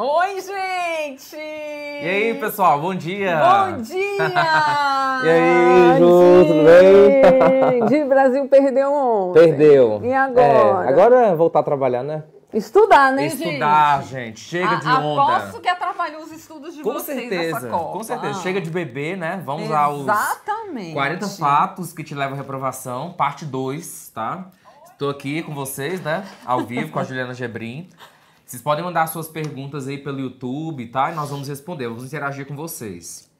Oi, gente! E aí, pessoal, bom dia! Bom dia! e aí, Ju, tudo bem? De Brasil perdeu ontem. Perdeu. E agora? É, agora é voltar a trabalhar, né? Estudar, né, Estudar, gente? Estudar, gente. Chega a, de onda. Aposto que atrapalhou os estudos de com vocês certeza, nessa Copa. Com certeza. Chega de bebê, né? Vamos Exatamente. aos 40 fatos que te levam à reprovação, parte 2, tá? Estou aqui com vocês, né? Ao vivo, com a Juliana Gebrim. Vocês podem mandar suas perguntas aí pelo YouTube, tá? E nós vamos responder, vamos interagir com vocês.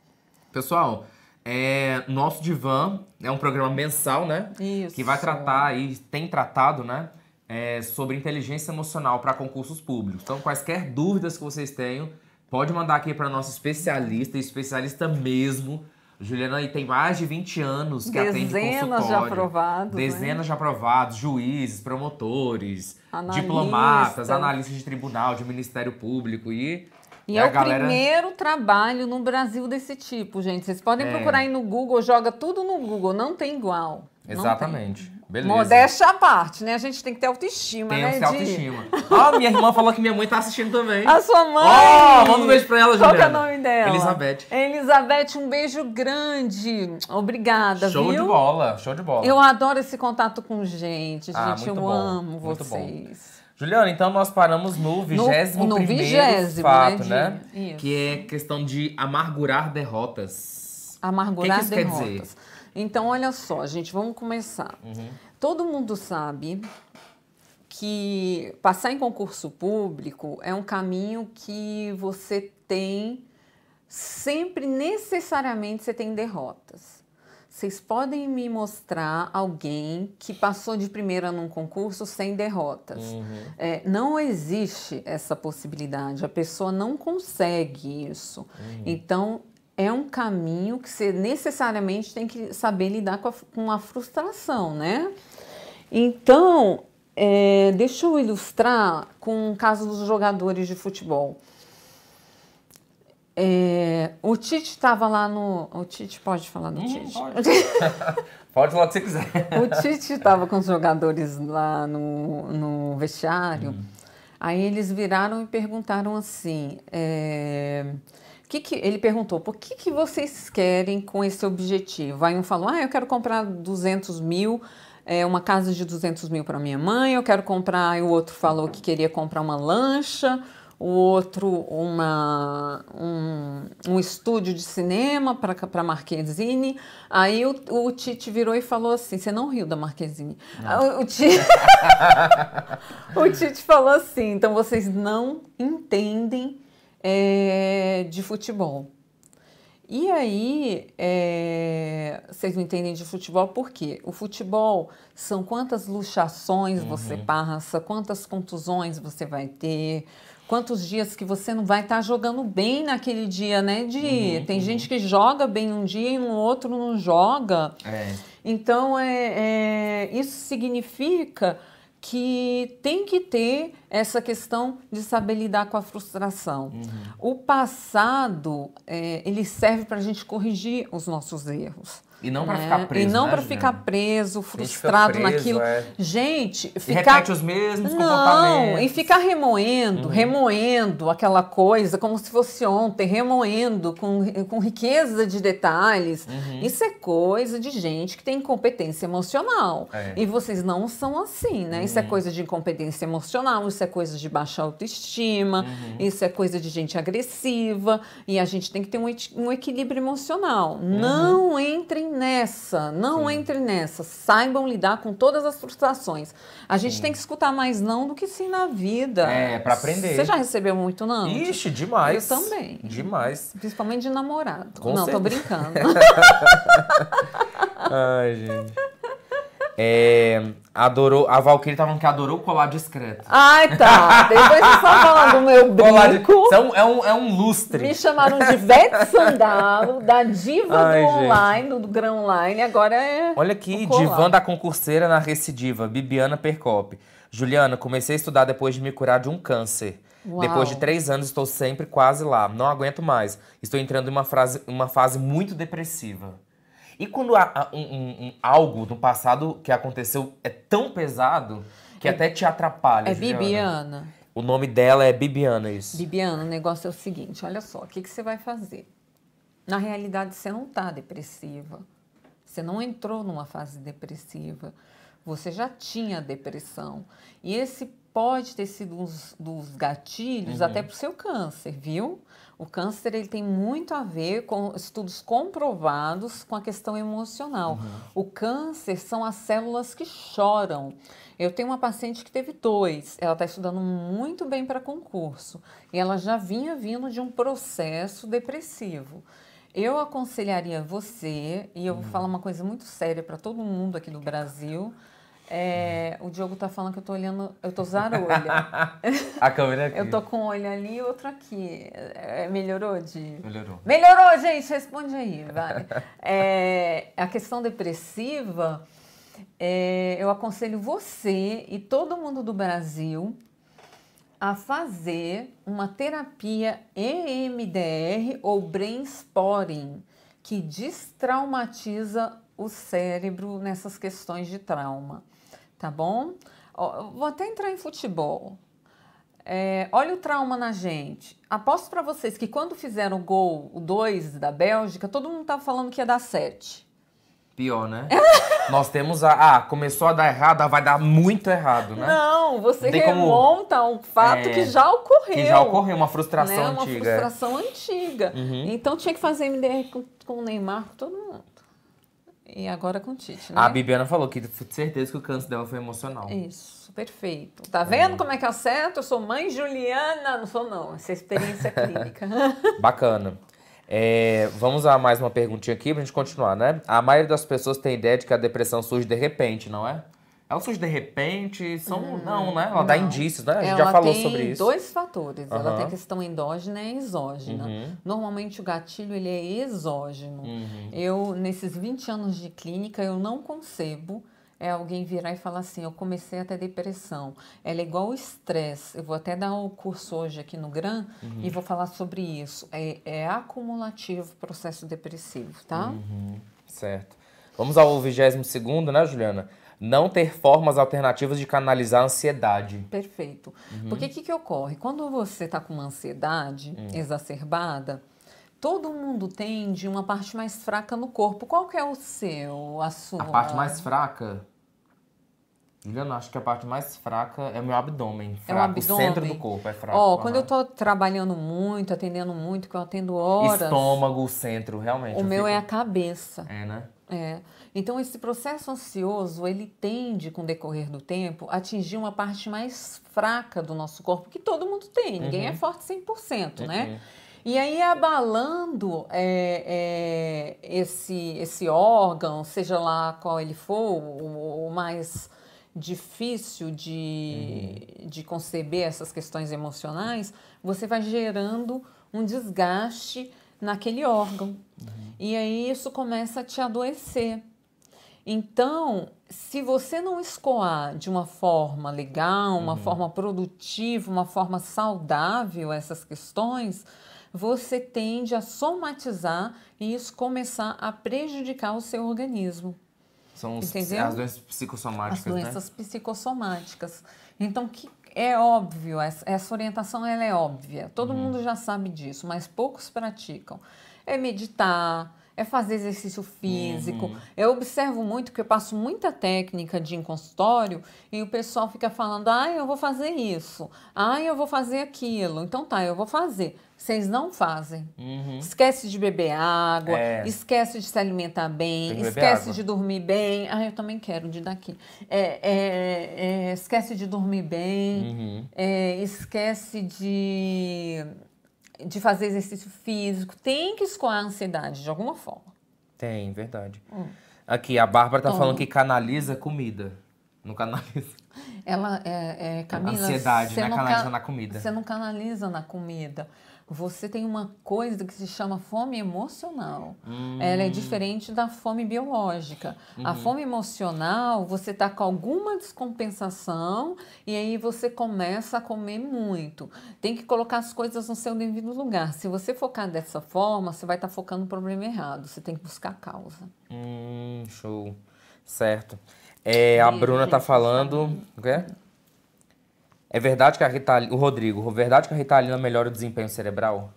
Pessoal, é, nosso Divã é um programa mensal, né? Isso. Que vai tratar aí, tem tratado, né? É, sobre inteligência emocional para concursos públicos. Então, quaisquer dúvidas que vocês tenham, pode mandar aqui para nossa especialista, especialista mesmo. Juliana aí tem mais de 20 anos que Dezenas atende consultório. Né? Dezenas de aprovados. Dezenas né? de aprovados, juízes, promotores, Analista. diplomatas, analistas de tribunal, de Ministério Público e. E é, é o galera... primeiro trabalho no Brasil desse tipo, gente. Vocês podem é. procurar aí no Google, joga tudo no Google, não tem igual. Exatamente. Beleza. Modéstia à parte, né? A gente tem que ter autoestima, tem né? Tem que ter autoestima. Ah, minha irmã falou que minha mãe tá assistindo também. A sua mãe? Ó, oh, manda um beijo pra ela, Juliana. Qual que é o nome dela? Elizabeth. Elizabeth, um beijo grande. Obrigada, show viu? Show de bola, show de bola. Eu adoro esse contato com gente, ah, gente. eu bom. amo muito vocês. Bom. Juliana, então nós paramos no vigésimo no, no vigésimo, fato, né? De... né? Que é questão de amargurar derrotas. Amargurar que que derrotas. Quer dizer? Então, olha só, gente, vamos começar. Uhum. Todo mundo sabe que passar em concurso público é um caminho que você tem sempre necessariamente você tem derrotas. Vocês podem me mostrar alguém que passou de primeira num concurso sem derrotas. Uhum. É, não existe essa possibilidade, a pessoa não consegue isso. Uhum. Então, é um caminho que você necessariamente tem que saber lidar com a, com a frustração, né? Então, é, deixa eu ilustrar com o caso dos jogadores de futebol. É, o Tite estava lá no. O Tite pode falar do hum, Tite? Pode. pode falar o que você quiser. O Tite estava com os jogadores lá no, no vestiário. Hum. Aí eles viraram e perguntaram assim: é, que, que ele perguntou, por que, que vocês querem com esse objetivo? Aí um falou, ah, eu quero comprar 200 mil, é, uma casa de 200 mil para minha mãe, eu quero comprar, Aí o outro falou que queria comprar uma lancha, o outro uma, um, um estúdio de cinema para Marquezine. Aí o, o, Tite virou e falou assim: Você não riu da Marquezine? O, o, Tite... o Tite falou assim: Então vocês não entendem é, de futebol. E aí, é, vocês não entendem de futebol por quê? O futebol são quantas luxações uhum. você passa, quantas contusões você vai ter, quantos dias que você não vai estar tá jogando bem naquele dia, né? De, uhum, tem uhum. gente que joga bem um dia e no outro não joga. É. Então, é, é, isso significa que tem que ter essa questão de saber lidar com a frustração. Uhum. O passado, é, ele serve para a gente corrigir os nossos erros. E não para né? ficar preso. E não né, para ficar preso, frustrado preso, naquilo. É. Gente, ficar. E repete os mesmos não, comportamentos. Não, e ficar remoendo, uhum. remoendo aquela coisa como se fosse ontem, remoendo com, com riqueza de detalhes. Uhum. Isso é coisa de gente que tem incompetência emocional. É. E vocês não são assim, né? Uhum. Isso é uhum. coisa de incompetência emocional, isso é coisa de baixa autoestima, uhum. isso é coisa de gente agressiva. E a gente tem que ter um, um equilíbrio emocional. Uhum. Não entrem nessa, não Sim. entre nessa. Saibam lidar com todas as frustrações. A gente tem que escutar mais não do que sim na vida. É, para aprender. Você já recebeu muito não? Ixi, demais. Eu também. Demais. Principalmente de namorado. Com não, certeza. tô brincando. Ai, gente. É, adorou, a Valkyrie tava falando que adorou colar discreto. Ai, tá. Depois você só fala do meu brinco. De, é, um, é, um, lustre. Me chamaram de Vete Sandalo, da diva Ai, do online, do, do grão online. Agora é. Olha aqui, divã da concurseira na recidiva, Bibiana Percop. Juliana, comecei a estudar depois de me curar de um câncer. Uau. Depois de três anos, estou sempre quase lá. Não aguento mais. Estou entrando em uma, frase, uma fase muito depressiva. E quando há um, um, um, algo no passado que aconteceu é tão pesado que é, até te atrapalha. É Juliana. Bibiana. O nome dela é Bibiana, isso. Bibiana, o negócio é o seguinte: olha só, o que, que você vai fazer? Na realidade, você não está depressiva. Você não entrou numa fase depressiva. Você já tinha depressão. E esse pode ter sido um dos gatilhos uhum. até para o seu câncer, viu? O câncer ele tem muito a ver com estudos comprovados com a questão emocional. Uhum. O câncer são as células que choram. Eu tenho uma paciente que teve dois, ela está estudando muito bem para concurso e ela já vinha vindo de um processo depressivo. Eu aconselharia você, e eu vou uhum. falar uma coisa muito séria para todo mundo aqui do Brasil. É, o Diogo tá falando que eu tô olhando. Eu tô zarolha. a câmera é aqui. Eu tô com um olho ali e outro aqui. É, melhorou de. Melhorou. Melhorou, gente! Responde aí, vai. É, a questão depressiva, é, eu aconselho você e todo mundo do Brasil a fazer uma terapia EMDR ou brainstorming que destraumatiza o cérebro nessas questões de trauma tá bom? Ó, vou até entrar em futebol. É, olha o trauma na gente. Aposto para vocês que quando fizeram o gol, o 2 da Bélgica, todo mundo tava falando que ia dar 7. Pior, né? Nós temos a. Ah, começou a dar errado, ah, vai dar muito errado, né? Não, você remonta como, um fato é, que já ocorreu. Que já ocorreu, uma frustração né? antiga. Uma é. frustração antiga. Uhum. Então tinha que fazer MDR com, com o Neymar, com todo mundo. E agora com o Tite, né? A Bibiana falou que de certeza que o câncer dela foi emocional. Isso, perfeito. Tá vendo é. como é que eu acerto? Eu sou mãe Juliana, não sou não. Essa experiência é clínica. Bacana. É, vamos a mais uma perguntinha aqui pra gente continuar, né? A maioria das pessoas tem ideia de que a depressão surge de repente, não é? Ela surge de repente? São, hum, não, né? Ela não. dá indícios, né? A gente ela já falou sobre isso. Ela tem dois fatores. Uhum. Ela tem questão endógena e exógena. Uhum. Normalmente o gatilho ele é exógeno. Uhum. Eu, nesses 20 anos de clínica, eu não concebo é alguém virar e falar assim: eu comecei a ter depressão. Ela é igual o estresse. Eu vou até dar um curso hoje aqui no GRAM uhum. e vou falar sobre isso. É, é acumulativo o processo depressivo, tá? Uhum. Certo. Vamos ao 22, né, Juliana? Não ter formas alternativas de canalizar a ansiedade. Perfeito. Uhum. Porque o que, que, ocorre? Quando você está com uma ansiedade uhum. exacerbada, todo mundo tem de uma parte mais fraca no corpo. Qual que é o seu, a sua? A parte mais fraca? Juliana, acho que a parte mais fraca é o meu abdômen. É fraco. É o abdômen. O centro do corpo é fraco. Ó, oh, quando uhum. eu tô trabalhando muito, atendendo muito, que eu atendo horas. Estômago, centro, realmente. O meu é fico... é a cabeça. É, né? É. Então esse processo ansioso, ele tende com o decorrer do tempo a atingir uma parte mais fraca do nosso corpo, que todo mundo tem, ninguém é uhum. forte 100%, uhum. né? E aí abalando é, é, esse, esse órgão, seja lá qual ele for, o, o mais difícil de, uhum. de conceber essas questões emocionais, você vai gerando um desgaste naquele órgão. Uhum. E aí isso começa a te adoecer. Então, se você não escoar de uma forma legal, uma uhum. forma produtiva, uma forma saudável essas questões, você tende a somatizar e isso começar a prejudicar o seu organismo. São os, as doenças psicossomáticas, As né? doenças né? psicossomáticas. Então, o que, é óbvio, essa orientação ela é óbvia. Todo uhum. mundo já sabe disso, mas poucos praticam. É meditar, é fazer exercício físico. Uhum. Eu observo muito que eu passo muita técnica de em consultório e o pessoal fica falando: ah, eu vou fazer isso, ah, eu vou fazer aquilo. Então tá, eu vou fazer. Vocês não fazem. Uhum. Esquece de beber água, é. esquece de se alimentar bem, esquece água. de dormir bem. Ah, eu também quero de daqui. É, é, é esquece de dormir bem, uhum. É, esquece de de fazer exercício físico, tem que escoar a ansiedade de alguma forma. Tem, verdade. Hum. Aqui, a Bárbara tá Tom. Hum. falando que canaliza comida. Não canaliza. Ela é, é Camila. Ansiedade, né? Canaliza ca... na comida. Você não canaliza na comida você tem uma coisa que se chama fome emocional. Hum. Ela é diferente da fome biológica. Uhum. A fome emocional, você está com alguma descompensação e aí você começa a comer muito. Tem que colocar as coisas no seu devido lugar. Se você focar dessa forma, você vai estar tá focando no problema errado. Você tem que buscar a causa. Hum, show. Certo. É, a Bruna está falando. O quê? É verdade que a Ritalina, o Rodrigo, é verdade que a Ritalina melhora o desempenho cerebral?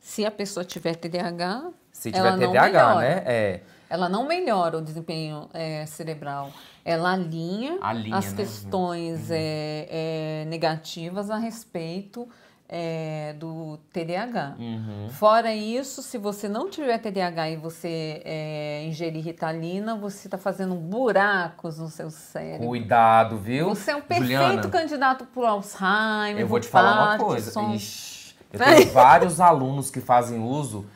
Se a pessoa tiver TDAH, se tiver ela TDAH, não né? É. Ela não melhora o desempenho é, cerebral. Ela alinha, alinha as né? questões uhum. é, é, negativas a respeito é, do TDAH. Uhum. Fora isso, se você não tiver TDAH e você é, ingerir ritalina, você está fazendo buracos no seu cérebro. Cuidado, viu? Você é um perfeito Juliana, candidato para Alzheimer. Eu vou te falar uma coisa. Ixi, eu tenho vários alunos que fazem uso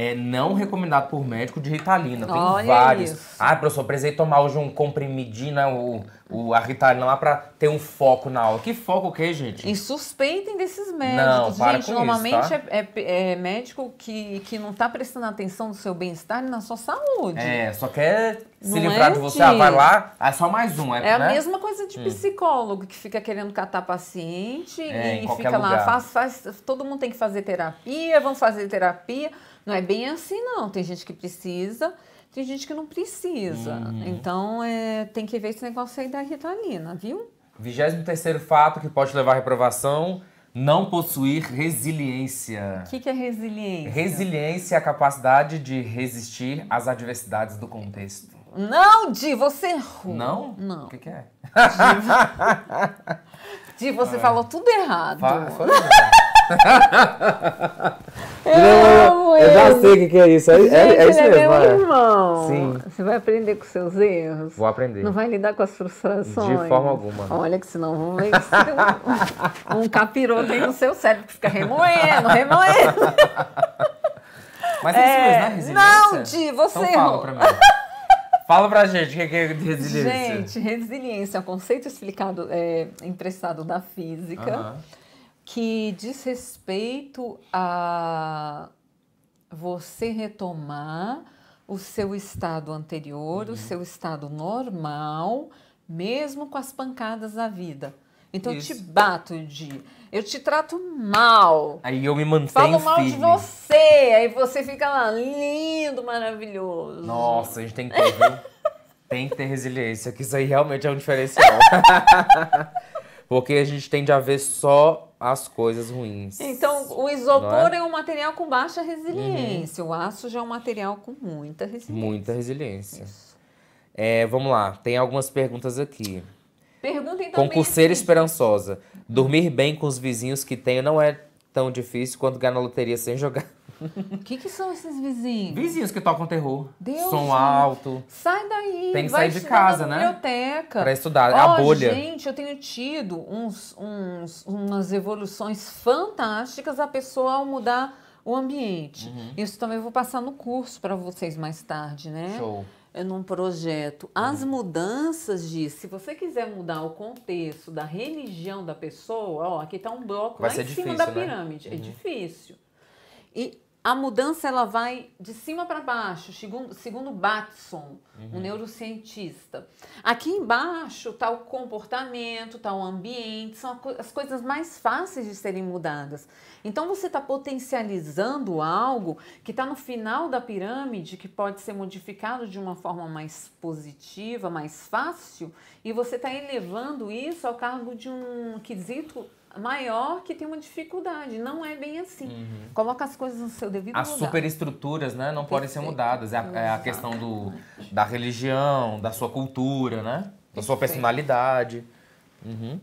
é não recomendado por médico de Ritalina. Tem Olha vários. Isso. Ah, professor, precisei tomar hoje um comprimidina, né, o, o, a Ritalina lá pra ter um foco na aula. Que foco o quê, gente? E suspeitem desses médicos. Não, para gente, com normalmente isso, tá? é, é, é, médico que, que não tá prestando atenção no seu bem-estar e na sua saúde. É, só quer se não livrar é de você. Que... Ah, vai lá, é só mais um. É, é a né? mesma coisa de hum. psicólogo que fica querendo catar paciente é, e fica lugar. lá, faz, faz, todo mundo tem que fazer terapia, vamos fazer terapia. Não é bem assim, não. Tem gente que precisa, tem gente que não precisa. Uhum. Então, é, tem que ver esse negócio aí da Ritalina, viu? 23 fato que pode levar à reprovação: não possuir resiliência. O que, que, é resiliência? Resiliência é a capacidade de resistir às adversidades do contexto. Não, Di, você errou. Não? Não. O que, que, é? Di, você é. falou tudo errado. Fa foi errado. é. Eu já é. sei o que, é isso. É, é Gente, é, isso ele é mesmo. É meu irmão. Sim. Você vai aprender com seus erros? Vou aprender. Não vai lidar com as frustrações? De forma alguma. Olha, que senão vamos ver que um, um capiroto aí no seu cérebro que fica remoendo, remoendo. Mas é, isso mesmo, né? Resiliência? Não, Di, você então fala pra mim. Fala pra gente o que é resiliência. Gente, resiliência é um conceito explicado, é, emprestado da física, uh -huh. que diz respeito a você retomar o seu estado anterior, uhum. o seu estado normal, mesmo com as pancadas da vida. Então Isso. eu te bato, de Eu te trato mal. Aí eu me mantenho Falo mal de você. Aí você fica lá, lindo, maravilhoso. Nossa, a gente tem que ter, viu? tem que ter resiliência, que isso aí realmente é um diferencial. Porque a gente tende a ver só as coisas ruins. Então, o isopor é? é? um material com baixa resiliência, uhum. o aço já é um material com muita resiliência. Muita resiliência. É, vamos lá, tem algumas perguntas aqui. Perguntem então, também. Concurseira assim. esperançosa. Dormir bem com os vizinhos que tenho não é tão difícil quanto ganhar na loteria sem jogar. O que, que são esses vizinhos? Vizinhos que tocam terror. Deus Som Deus. alto. Sai daí. Tem que sair de casa, né? Biblioteca. Pra estudar. oh, a bolha. Gente, eu tenho tido uns, uns, umas evoluções fantásticas a pessoa ao mudar o ambiente. Uhum. Isso também eu vou passar no curso para vocês mais tarde, né? Show. É num projeto. As uhum. mudanças de, se você quiser mudar o contexto da religião da pessoa, ó, aqui está um bloco Vai lá em difícil, cima da né? pirâmide. Né? É uhum. difícil. E a mudança ela vai de cima para baixo, segundo, segundo Batson, uhum. um neurocientista. Aqui embaixo está o comportamento, está o ambiente, são as coisas mais fáceis de serem mudadas. Então você está potencializando algo que está no final da pirâmide, que pode ser modificado de uma forma mais positiva, mais fácil, e você está elevando isso ao cargo de um quesito maior que tem uma dificuldade. Não é bem assim. Uhum. Coloca as coisas no seu devido as lugar. As superestruturas né, não Perfeito. podem ser mudadas. É a, é a questão do, da religião, da sua cultura, né? Perfeito. Da sua personalidade. Uhum.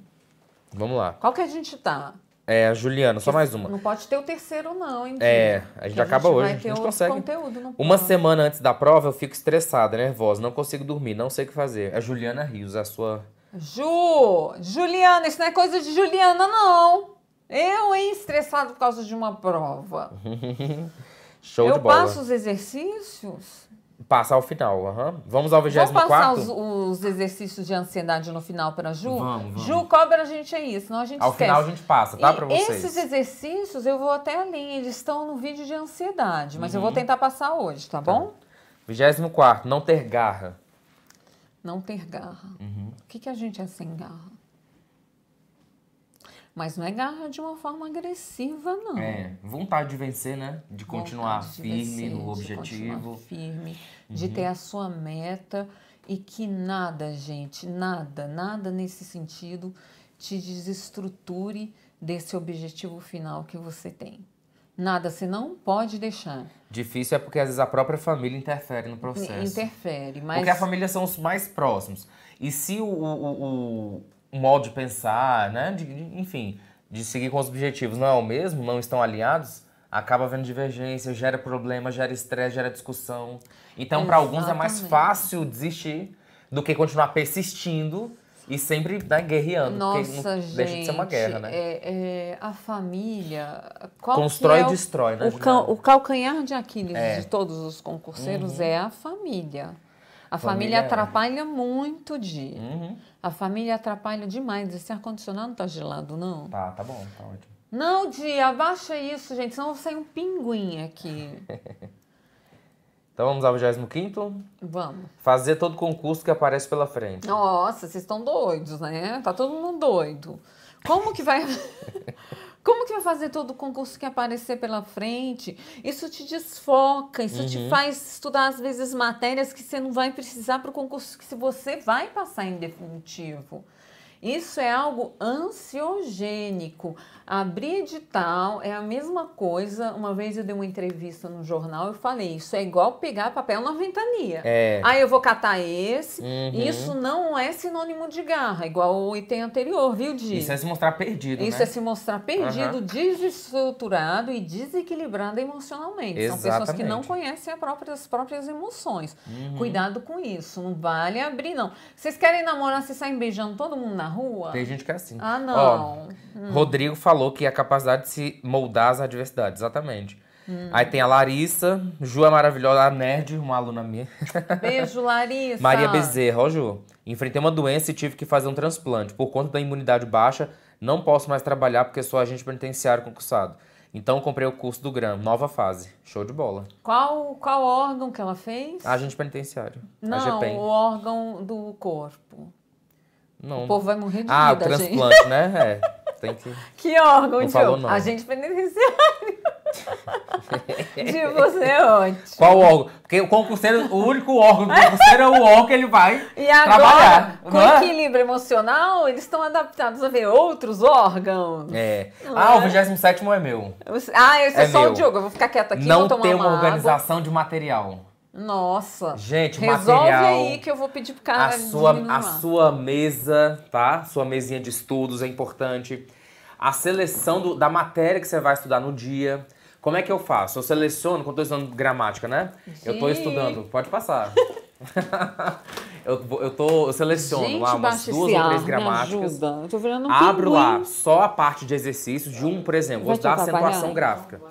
Vamos lá. Qual que a gente tá? É, Juliana, só mais uma. Não pode ter o terceiro, não, hein? É, a gente acaba a gente hoje, a gente consegue. Conteúdo, uma semana antes da prova, eu fico estressada, nervosa, não consigo dormir, não sei o que fazer. A Juliana Rios, a sua Ju, Juliana, isso não é coisa de Juliana, não. Eu, hein, estressado por causa de uma prova. Show eu de bola. Eu passo os exercícios? Passa ao final, aham. Uhum. Vamos ao 24? Vamos passar os, os, exercícios de ansiedade no final para Ju? Vamos, vamos. Ju, cobra a gente aí, senão a gente Ao esquece. final a gente passa, tá? Para vocês. Esses exercícios, eu vou até ali, eles estão no vídeo de ansiedade, mas uhum. eu vou uhum. tentar passar hoje, tá, tá. bom? 24, não ter garra não ter garra. Uhum. O que, que a gente é sem garra? Mas não é garra de uma forma agressiva, não. É, vontade de vencer, né? De continuar de firme vencer, no objetivo. De firme, uhum. de ter a sua meta e que nada, gente, nada, nada nesse sentido te desestruture desse objetivo final que você tem. Nada se não pode deixar. Difícil é porque às vezes a própria família interfere no processo. Interfere, mas. Porque a família são os mais próximos. E se o, o, o modo de pensar, né? De, de, enfim, de seguir com os objetivos não é o mesmo, não estão alinhados, acaba havendo divergência, gera problema, gera estresse, gera discussão. Então, para alguns é mais fácil desistir do que continuar persistindo e sempre né, guerreando, Nossa, gente, deixa de ser uma guerra, né? É, é a família... Constrói e é destrói, o, né? O, o, calcanhar de Aquiles é. de todos os concurseiros uhum. é a família. A família, família é. atrapalha muito dia. Uhum. A família atrapalha demais. Esse ar-condicionado não tá gelado, não? Tá, tá bom, tá ótimo. Não, dia, abaixa isso, gente, senão eu vou sair um pinguim aqui. Então vamos ao 25? Vamos. Fazer todo concurso que aparece pela frente. Nossa, vocês estão doidos, né? Tá todo mundo doido. Como que vai. Como que vai fazer todo o concurso que aparecer pela frente? Isso te desfoca, isso uhum. te faz estudar, às vezes, matérias que você não vai precisar para o concurso que você vai passar em definitivo. Isso é algo ansiogênico. Abrir edital é a mesma coisa. Uma vez eu dei uma entrevista no jornal, eu falei, isso é igual pegar papel na ventania. É. Aí eu vou catar esse. Uhum. Isso não é sinônimo de garra, igual o item anterior, viu, Di? Isso é se mostrar perdido, Isso né? é se mostrar perdido, uhum. desestruturado e desequilibrado emocionalmente. Exatamente. São pessoas que não conhecem as próprias, as próprias emoções. Uhum. Cuidado com isso, não vale abrir, não. Vocês querem namorar, vocês saem beijando todo mundo na rua? Tem gente que é assim. Ah, não. Ó, hum. Rodrigo falou falou que é a capacidade de se moldar às adversidades, exatamente. Hum. Aí tem a Larissa, Ju é maravilhosa, a nerd, uma aluna minha. Beijo, Larissa. Maria Bezerra, ó Ju. Enfrentei uma doença e tive que fazer um transplante. Por conta da imunidade baixa, não posso mais trabalhar porque sou agente penitenciário concursado. Então comprei o curso do GRAM, nova fase. Show de bola. Qual, qual órgão que ela fez? Agente penitenciário. Não, o órgão do corpo. Não. O povo vai morrer de ah, medo, Ah, o transplante, gente. né? É tem que. Que órgão, não A não. Agente penitenciário. de você é onde? Qual órgão? Porque o concurseiro, o único órgão do concurseiro é o órgão que ele vai e agora, trabalhar. Com é? equilíbrio emocional, eles estão adaptados a ver outros órgãos. É. ah, é? o 27 é meu. Ah, esse é, é só meu. o Diogo. Eu vou ficar quieta aqui. Não tem uma, uma organização água. de material. Nossa. Gente, Resolve material. aí que eu vou pedir pro cara. A sua, a sua mesa, tá? Sua mesinha de estudos é importante. A seleção do, da matéria que você vai estudar no dia. Como é que eu faço? Eu seleciono, quando eu tô estudando gramática, né? Gente. Eu tô estudando, pode passar. eu, eu, tô, eu seleciono Gente, lá umas duas ou três gramáticas. Eu tô virando um abro pinguim. lá só a parte de exercício de um, por exemplo, vou dar acentuação gráfica.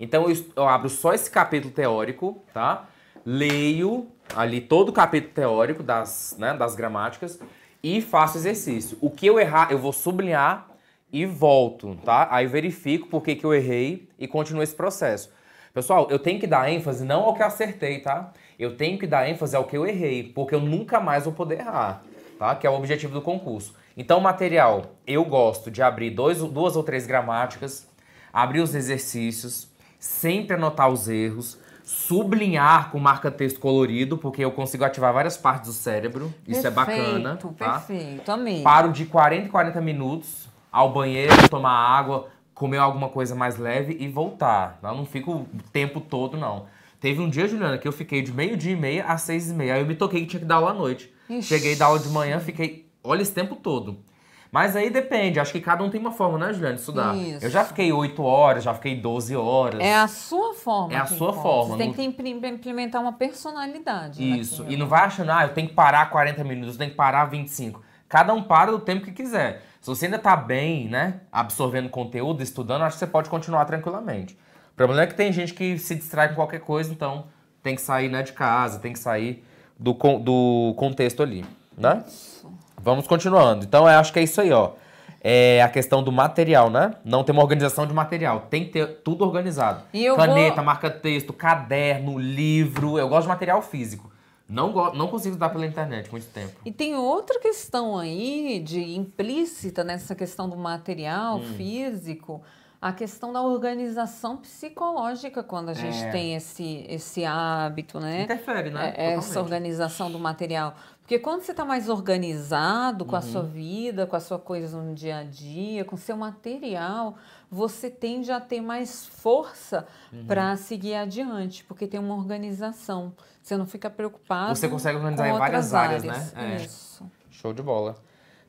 Então eu, eu abro só esse capítulo teórico, tá? leio ali todo o capítulo teórico das, né, das gramáticas e faço exercício. O que eu errar, eu vou sublinhar e volto, tá? Aí verifico por que, que eu errei e continuo esse processo. Pessoal, eu tenho que dar ênfase não ao que eu acertei, tá? Eu tenho que dar ênfase ao que eu errei, porque eu nunca mais vou poder errar, tá? Que é o objetivo do concurso. Então, material, eu gosto de abrir dois, duas ou três gramáticas, abrir os exercícios, sempre anotar os erros, sublinhar com marca-texto colorido, porque eu consigo ativar várias partes do cérebro. Perfeito, Isso é bacana. Tá? Perfeito, amei. Paro de 40 em 40 minutos ao banheiro, tomar água, comer alguma coisa mais leve e voltar. Eu não fico o tempo todo, não. Teve um dia, Juliana, que eu fiquei de meio-dia e meia às seis e meia. Aí eu me toquei que tinha que dar aula à noite. Ixi. Cheguei da aula de manhã, fiquei. Olha esse tempo todo. Mas aí depende, acho que cada um tem uma forma, né, Juliana, de estudar. Isso. Eu já fiquei 8 horas, já fiquei 12 horas. É a sua forma. É a sua importa. forma. Você tem que implementar uma personalidade. Né, Isso. E não vai achando, ah, eu tenho que parar 40 minutos, eu tenho que parar 25. Cada um para do tempo que quiser. Se você ainda tá bem, né, absorvendo conteúdo, estudando, acho que você pode continuar tranquilamente. O problema é que tem gente que se distrai com qualquer coisa, então tem que sair, né, de casa, tem que sair do, do contexto ali, né? Isso vamos continuando. Então, eu acho que é isso aí, ó. É a questão do material, né? Não ter uma organização de material. Tem que ter tudo organizado. Caneta, vou... marca-texto, caderno, livro. Eu gosto de material físico. Não, não consigo dar pela internet muito tempo. E tem outra questão aí de implícita nessa questão do material hum. físico, a questão da organização psicológica quando a gente é. tem esse, esse hábito, né? Interfere, né? É, essa organização do material. Porque quando você está mais organizado com uhum. a sua uhum. vida, com a sua coisa no dia a dia, com o seu material, você tende a ter mais força uhum. para seguir adiante, porque tem uma organização. Você não fica preocupado. Você consegue organizar em várias áreas, áreas né? É. Isso. Show de bola.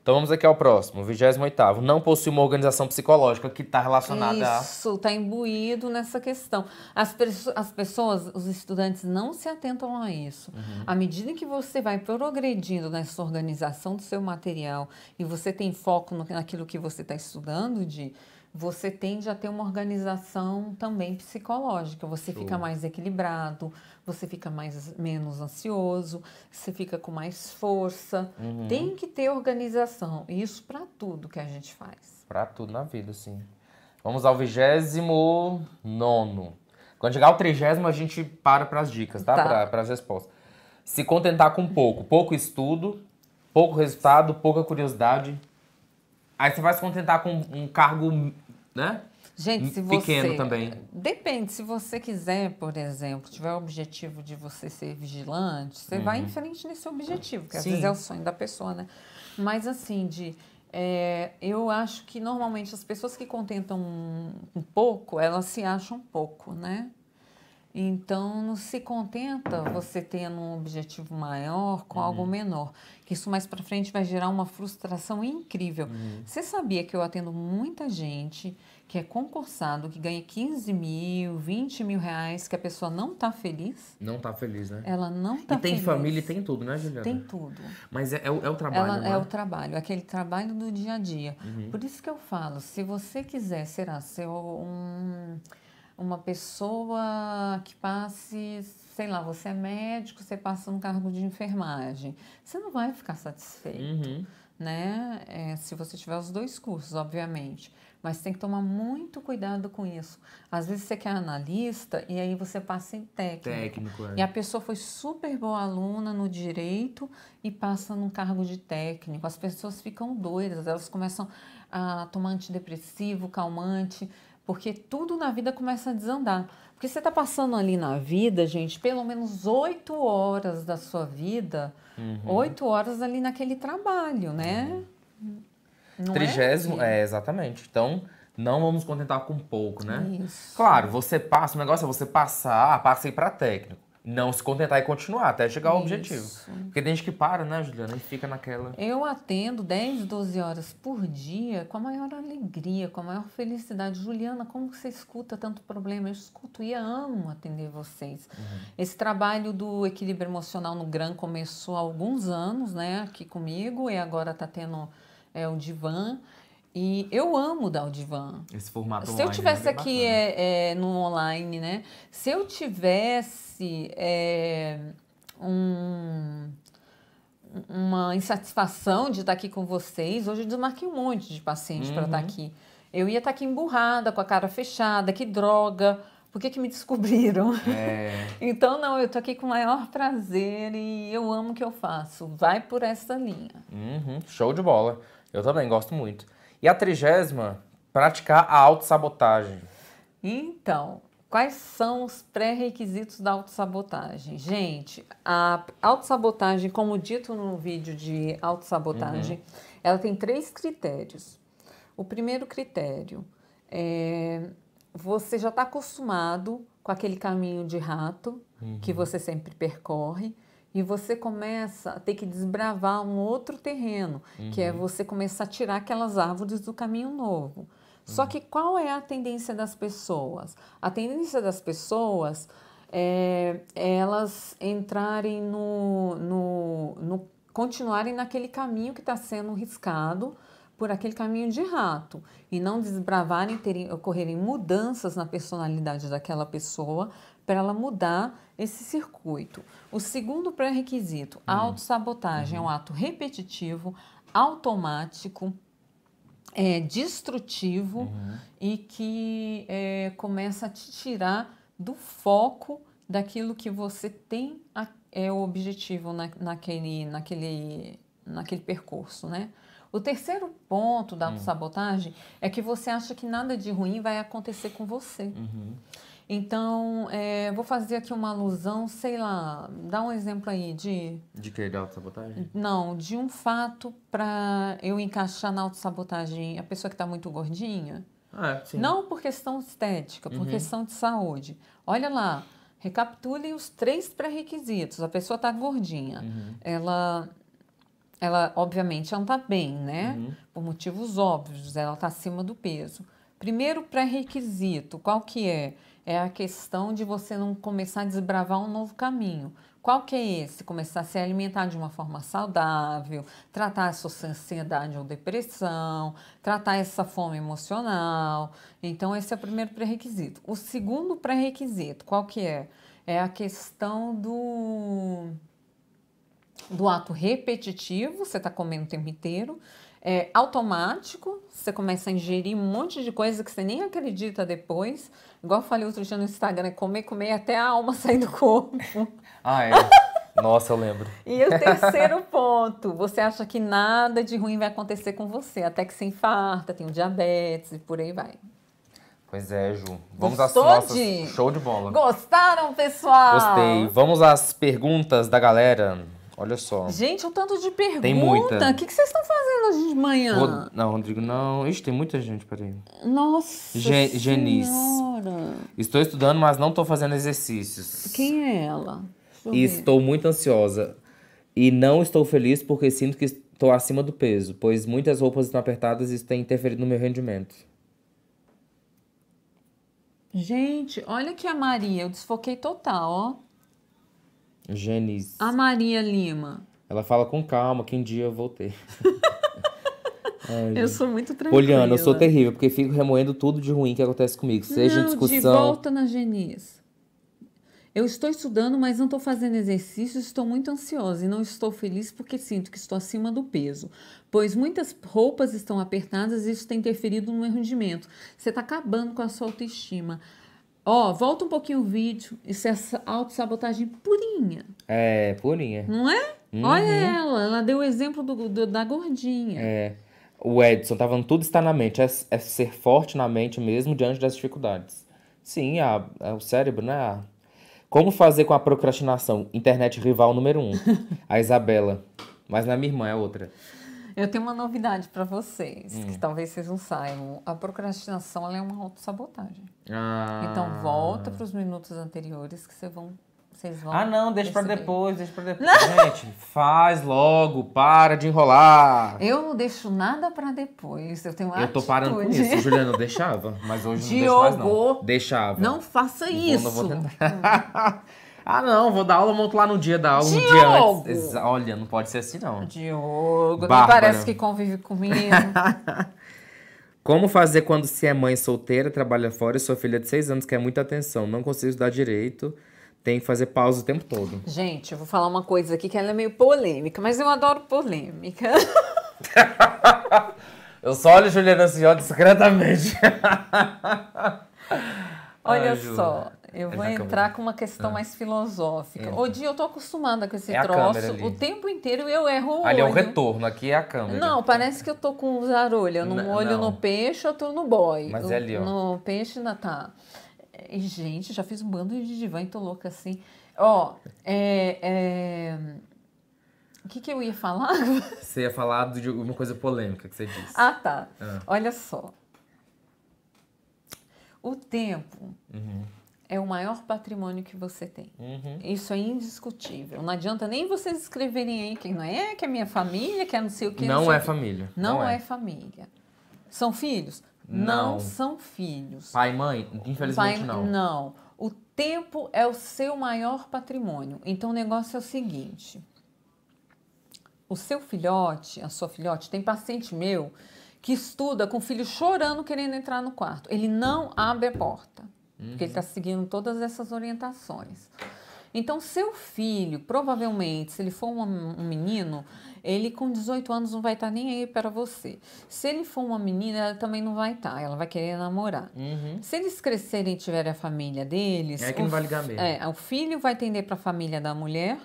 Então vamos aqui ao próximo, 28 Não possui uma organização psicológica que está relacionada Isso, a... Isso, está imbuído nessa questão. As, as pessoas, os estudantes não se atentam a isso. Uhum. À medida que você vai progredindo nessa organização do seu material e você tem foco no... naquilo que você está estudando, de você tende a ter uma organização também psicológica. Você Show. fica mais equilibrado, você fica mais menos ansioso, você fica com mais força. Uhum. Tem que ter organização. Isso para tudo que a gente faz. Para tudo na vida, sim. Vamos ao vigésimo nono. Quando chegar ao trigésimo, a gente para para as dicas, tá? tá. Para as respostas. Se contentar com pouco. Pouco estudo, pouco resultado, pouca curiosidade. Aí você vai se contentar com um cargo né? Gente, se você. Pequeno também. Depende, se você quiser, por exemplo, tiver o objetivo de você ser vigilante, você uhum. vai em uhum. frente nesse objetivo, que às Sim. vezes é o sonho da pessoa, né? Mas assim, de. É, eu acho que normalmente as pessoas que contentam um, um pouco, elas se acham pouco, né? Então, não se contenta você tendo um objetivo maior com uhum. algo menor, que isso mais para frente vai gerar uma frustração incrível. Uhum. Você sabia que eu atendo muita gente que é concursado, que ganha 15 mil, 20 mil reais, que a pessoa não tá feliz? Não tá feliz, né? Ela não tá feliz. E tem feliz. família e tem tudo, né, Juliana? Tem tudo. Mas é, é, o, é o, trabalho, Ela, é né? É o trabalho, é aquele trabalho do dia a dia. Uhum. Por isso que eu falo, se você quiser, será, ser um uma pessoa que passe, sei lá, você é médico, você passa um cargo de enfermagem, você não vai ficar satisfeito, uhum. né? É, se você tiver os dois cursos, obviamente. Mas tem que tomar muito cuidado com isso. Às vezes você quer analista e aí você passa em técnico. Técnico, é. E a pessoa foi super boa aluna no direito e passa num cargo de técnico. As pessoas ficam doidas, elas começam a tomar antidepressivo, calmante porque tudo na vida começa a desandar. Porque você está passando ali na vida, gente, pelo menos oito horas da sua vida, uhum. oito uhum. horas ali naquele trabalho, né? Uhum. É Trigésimo, é? é? exatamente. Então, não vamos contentar com pouco, né? Isso. Claro, você passa, o negócio é você passar, passei para técnico não se contentar e continuar até chegar ao Isso. objetivo. Porque tem gente que para, né, Juliana, e fica naquela. Eu atendo 10, 12 horas por dia com a maior alegria, com a maior felicidade. Juliana, como você escuta tanto problema? Eu escuto e amo atender vocês. Uhum. Esse trabalho do equilíbrio emocional no GRAM começou há alguns anos, né, aqui comigo, e agora está tendo é, o Divan. E eu amo dar o divã. Esse formato Se eu é tivesse é aqui é, é, no online, né? Se eu tivesse é, um, uma insatisfação de estar aqui com vocês, hoje eu desmarquei um monte de pacientes uhum. para estar aqui. Eu ia estar aqui emburrada, com a cara fechada, que droga. Por que, que me descobriram? É. então, não, eu tô aqui com o maior prazer e eu amo o que eu faço. Vai por essa linha. Uhum. Show de bola. Eu também gosto muito. E a trigésima, praticar a autossabotagem. Então, quais são os pré-requisitos da autossabotagem? Gente, a autossabotagem, como dito no vídeo de autossabotagem, uhum. ela tem três critérios. O primeiro critério é você já está acostumado com aquele caminho de rato uhum. que você sempre percorre e você começa a ter que desbravar um outro terreno, uhum. que é uhum. você começar a tirar aquelas árvores do caminho novo. Uhum. Só que qual é a tendência das pessoas? A tendência das pessoas é, é elas entrarem no, no, no continuarem naquele caminho que está sendo riscado por aquele caminho de rato e não desbravarem, terem, ocorrerem mudanças na personalidade daquela pessoa para ela mudar esse circuito. O segundo pré-requisito, a uhum. autossabotagem, é um uhum. ato repetitivo, automático, é, destrutivo uhum. e que é, começa a te tirar do foco daquilo que você tem a, é o objetivo na, naquele, naquele, naquele percurso, né? O terceiro ponto da uhum. sabotagem é que você acha que nada de ruim vai acontecer com você. Uhum. Então, é, vou fazer aqui uma alusão, sei lá, dá um exemplo aí de. De que? de autossabotagem? Não, de um fato para eu encaixar na autossabotagem a pessoa que está muito gordinha. Ah, sim. Não por questão estética, por uhum. questão de saúde. Olha lá, recapitule os três pré-requisitos. A pessoa está gordinha, uhum. ela ela obviamente ela não está bem, né? Uhum. Por motivos óbvios, ela está acima do peso. Primeiro pré-requisito, qual que é? é a questão de você não começar a desbravar um novo caminho. Qual que é esse? Começar a se alimentar de uma forma saudável, tratar a sua ansiedade ou depressão, tratar essa fome emocional. Então, esse é o primeiro pré-requisito. O segundo pré-requisito, qual que é? É a questão do, do ato repetitivo, você está comendo o tempo inteiro, é, automático, você começa a ingerir um monte de coisa que você nem acredita depois. Igual eu falei outro dia no Instagram, comer, comer até a alma sair do corpo. ah, é. Nossa, eu lembro. e o terceiro ponto, você acha que nada de ruim vai acontecer com você, até que você infarta, tem um diabetes e por aí vai. Pois é, Ju. Vamos Gostou às nossas... De... Show de bola. Gostaram, pessoal? Gostei. Vamos às perguntas da galera. Olha só. Gente, o tanto de pergunta. Tem muita. O que, vocês estão fazendo hoje de manhã? Não, Rodrigo, não. Ixi, tem muita gente, peraí. Nossa Gen Senhora. Estou estudando, mas não estou fazendo exercícios. Quem é ela? E estou muito ansiosa. E não estou feliz porque sinto que estou acima do peso, pois muitas roupas estão apertadas e isso tem interferido no meu rendimento. Gente, olha aqui a Maria. Eu desfoquei total, ó. Genis. A Maria Lima. Ela fala com calma que um dia eu voltei. Ai, eu sou muito tranquila. Poliana, eu sou terrível, porque fico remoendo tudo de ruim que acontece comigo. Seja não, discussão. De volta na Genis. Eu estou estudando, mas não estou fazendo exercícios, estou muito ansiosa e não estou feliz porque sinto que estou acima do peso, pois muitas roupas estão apertadas e isso tem interferido no meu rendimento. Você está acabando com a sua autoestima. Ó, volta um pouquinho o vídeo. Isso é autossabotagem purinha. É, purinha. Não é? Uhum. Olha ela, ela deu o exemplo do, do, da gordinha. É. O Edson tá falando, tudo está na mente. É, é ser forte na mente mesmo diante das dificuldades. Sim, a, a, é o cérebro, né? A, como fazer com a procrastinação? Internet rival número um. a Isabela. Mas na minha irmã é outra. Eu tenho uma novidade para vocês, hum. que talvez vocês não saibam. A procrastinação é uma autossabotagem. Ah. Então volta para os minutos anteriores que vocês vão ah, não, deixa para depois, deixa para depois. Não. Gente, faz logo, para de enrolar. Eu não deixo nada para depois. Eu tenho Eu atitude. tô parando com isso. Juliana, eu deixava, mas hoje Diogo, não deixo mais não. Deixava. Não faça isso. Então, vou, não vou tentar. Ah, não, vou dar aula, monto lá no dia da aula, Diogo. um dia antes. Olha, não pode ser assim, não. Diogo, Bárbara. não parece que convive comigo. Como fazer quando se é mãe solteira, trabalha fora e sua filha de seis anos quer muita atenção? Não consigo dar direito, tem que fazer pausa o tempo todo. Gente, eu vou falar uma coisa aqui que ela é meio polêmica, mas eu adoro polêmica. eu só olho Juliana assim, ó, discretamente. Olha Ai, só, eu vou entrar com uma questão ah. mais filosófica. Entra. Odi, eu tô acostumada com esse é troço. O tempo inteiro eu erro o ali é olho. Ali é o retorno, aqui é a câmera. Não, parece que eu tô com os Eu não olho não. no peixe, eu tô no boi. Mas é ali, ó. No peixe ainda tá. E, gente, já fiz um bando de divã e tô louca assim. Ó, é... é... O que, que, eu ia falar? Você ia falar de alguma coisa polêmica que você disse. Ah, tá. Ah. Olha só. O tempo, uhum é o maior patrimônio que você tem. Uhum. Isso é indiscutível. Não adianta nem vocês escreverem aí que não é, que é minha família, que é não sei o que. Não, não é que. família. Não, não é. é. família. São filhos? Não. não. são filhos. Pai e mãe? Infelizmente Pai, não. Não. O tempo é o seu maior patrimônio. Então o negócio é o seguinte. O seu filhote, a sua filhote, tem paciente meu que estuda com o filho chorando querendo entrar no quarto. Ele não abre a porta uhum. porque ele está uhum. seguindo todas essas orientações. Então, seu filho, provavelmente, se ele for um, menino, ele com 18 anos não vai estar tá nem aí para você. Se ele for uma menina, ela também não vai estar, tá, ela vai querer namorar. Uhum. Se eles crescerem e tiverem a família deles. É que não vai ligar mesmo. É, o filho vai tender para a família da mulher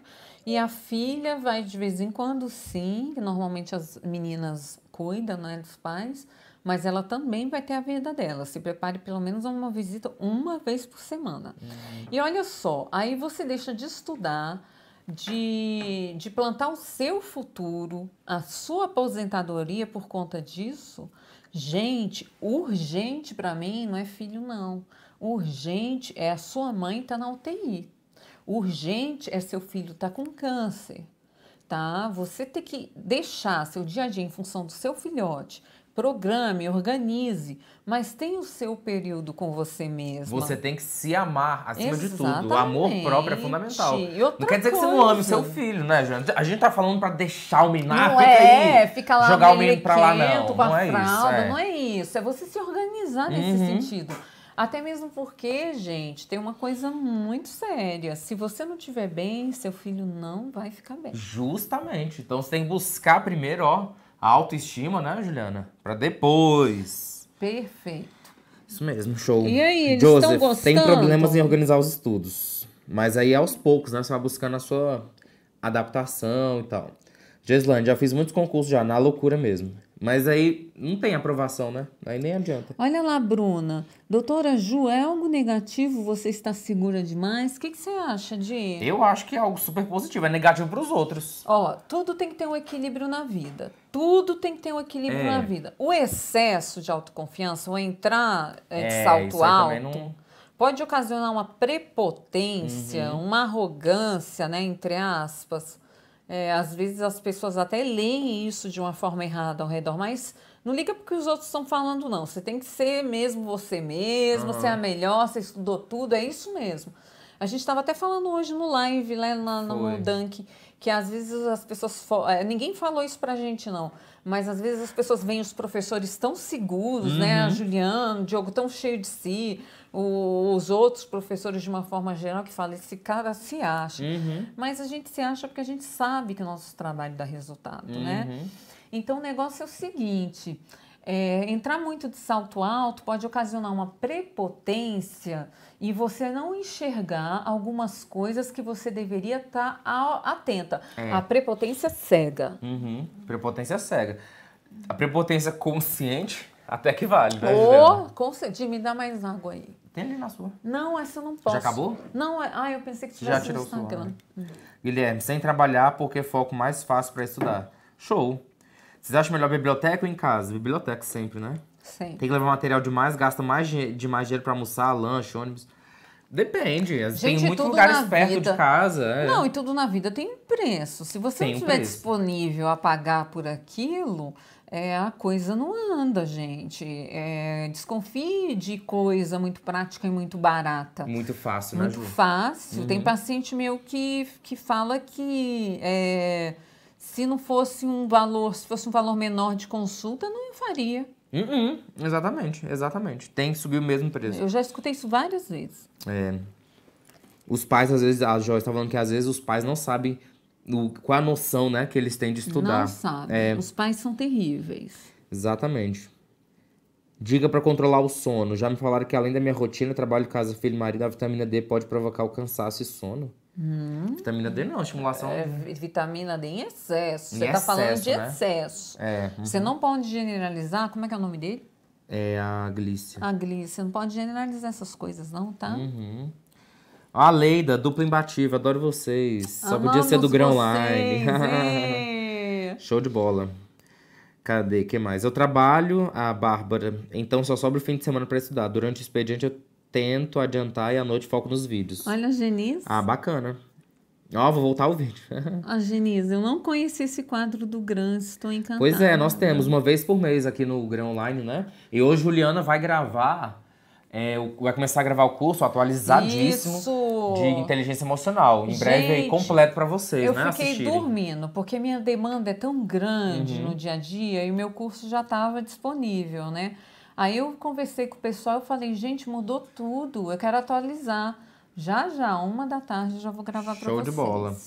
e a filha vai de vez em quando, sim, que normalmente as meninas cuidam, né, dos pais mas ela também vai ter a vida dela. Se prepare pelo menos uma visita uma vez por semana. Uhum. E olha só, aí você deixa de estudar, de, de plantar o seu futuro, a sua aposentadoria por conta disso. Gente, urgente para mim não é filho, não. Urgente é a sua mãe tá na UTI. Urgente é seu filho tá com câncer. Tá? Você tem que deixar seu dia a dia em função do seu filhote programe, organize, mas tem o seu período com você mesmo. Você tem que se amar acima Exatamente. de tudo. O amor próprio é fundamental. Não quer dizer coisa. que você não ame o seu filho, né, gente? A gente tá falando para deixar o menino, ah, não é, aí, fica lá jogar o menino para lá não, não, não é isso, é. não é isso. É você se organizar nesse uhum. sentido. Até mesmo porque, gente, tem uma coisa muito séria. Se você não estiver bem, seu filho não vai ficar bem. Justamente. Então você tem que buscar primeiro, ó, a autoestima, né, Juliana? Para depois. Perfeito. Isso mesmo, show. E aí, eles Joseph, estão gostando? tem problemas em organizar os estudos. Mas aí aos poucos, né? Você vai buscando a sua adaptação e tal. Gislane, já fiz muitos concursos já, na loucura mesmo. Mas aí não tem aprovação, né? Aí nem adianta. Olha lá, Bruna. Doutora Ju, é algo negativo? Você está segura demais? O que, que você acha, de. Eu acho que é algo super positivo. É negativo para os outros. Ó, tudo tem que ter um equilíbrio na vida tudo tem que ter um equilíbrio é. na vida. O excesso de autoconfiança, ou entrar é, de é, salto alto, não... pode ocasionar uma prepotência, uhum. uma arrogância, né, entre aspas. É, às vezes as pessoas até leem isso de uma forma errada ao redor, mas não liga porque os outros estão falando, não. Você tem que ser mesmo você mesmo, uhum. você é a melhor, você estudou tudo, é isso mesmo. A gente estava até falando hoje no live, né, na, no Dunk, que às vezes as pessoas. É, ninguém falou isso pra gente, não. Mas às vezes as pessoas veem os professores tão seguros, uhum. né? A uhum. Juliana, o Diogo tão cheio de si, o, os outros professores de uma forma geral que falam, esse cara se acha. Uhum. Mas a gente se acha porque a gente sabe que o nosso trabalho dá resultado, né? uhum. né? Então o negócio é o seguinte. É, entrar muito de salto alto pode ocasionar uma prepotência e você não enxergar algumas coisas que você deveria estar tá atenta. É. A prepotência cega. Uhum. Prepotência cega. A prepotência consciente até que vale, né, Ô, consciente. Me dá mais água aí. Tem ali na sua. Não, essa eu não posso. Já acabou? Não, é... ah, eu pensei que tivesse Já tirou o Instagram. Sua, né? Guilherme, sem trabalhar porque é foco mais fácil para estudar. Show. Vocês acham melhor biblioteca ou em casa? Biblioteca sempre, né? Sim. Tem que levar material demais, gasta mais de mais dinheiro pra almoçar, lanche, ônibus. Depende. Gente, tem muitos lugares perto vida. de casa. É. Não, e tudo na vida tem preço. Se você tem não estiver um disponível a pagar por aquilo, é, a coisa não anda, gente. É, desconfie de coisa muito prática e muito barata. Muito fácil, muito né? Muito fácil. Uhum. Tem paciente meu que, que fala que. É, se não fosse um valor, se fosse um valor menor de consulta, não faria. Uh -uh, exatamente, exatamente. Tem que subir o mesmo preço. Eu já escutei isso várias vezes. É. Os pais, às vezes, a Joyce está falando que às vezes os pais não sabem o, qual a noção né, que eles têm de estudar. Não sabem. É. Os pais são terríveis. Exatamente. Diga para controlar o sono. Já me falaram que além da minha rotina, trabalho, casa, filho, marido, a vitamina D pode provocar o cansaço e sono. Hum. Vitamina D não, estimulação. É, vitamina D em excesso. Em Você está falando de né? excesso. É, uhum. Você não pode generalizar. Como é que é o nome dele? É a glícia. A glícia. Não pode generalizar essas coisas, não, tá? Uhum. A Leida, dupla imbatível, adoro vocês. Amamos Só podia ser do Grão vocês, Line. Show de bola. Cadê? que mais? Eu trabalho, a Bárbara, então só sobra o fim de semana para estudar. Durante o expediente eu tento adiantar e à noite foco nos vídeos. Olha, a Ah, bacana. Ó, vou voltar ao vídeo. Ah, Genis, eu não conheci esse quadro do Gran, estou encantada. Pois é, nós temos uma vez por mês aqui no Gran Online, né? E hoje Juliana vai gravar, é, vai começar a gravar o curso atualizadíssimo Isso. de inteligência emocional. Em Gente, breve aí, completo para vocês, eu né? Eu fiquei assistirem. dormindo, porque minha demanda é tão grande uhum. no dia a dia e o meu curso já estava disponível, né? Aí eu conversei com o pessoal, eu falei, gente, mudou tudo, eu quero atualizar. Já, já, uma da tarde, já vou gravar para vocês. Show de bola.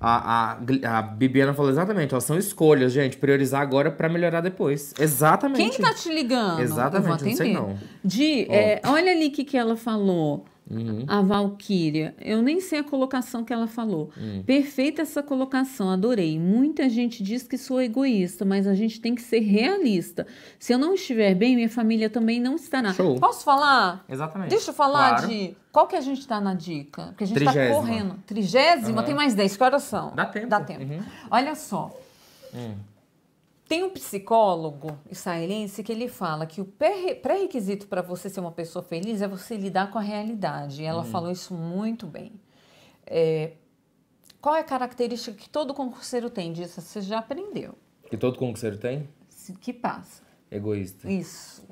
A, a, a, Bibiana falou exatamente, ó, são escolhas, gente. Priorizar agora para melhorar depois. Exatamente. Quem tá te ligando? Exatamente, não sei não. Di, oh. é, olha ali o que, que ela falou. Uhum. A Valkyria, eu nem sei a colocação que ela falou. Uhum. Perfeita essa colocação, adorei. Muita gente diz que sou egoísta, mas a gente tem que ser realista. Se eu não estiver bem, minha família também não estará. Show. Posso falar? Exatamente. Deixa eu falar claro. de qual que a gente está na dica, porque a gente está correndo. Trigésima, uhum. tem mais dez. Que horas são? Dá tempo. Dá tempo. Uhum. Olha só. Hum. Tem um psicólogo israelense que ele fala que o pré-requisito para você ser uma pessoa feliz é você lidar com a realidade. E ela uhum. falou isso muito bem. É, qual é a característica que todo concurseiro tem disso? Você já aprendeu. Que todo concurseiro tem? Que passa. Egoísta. Isso.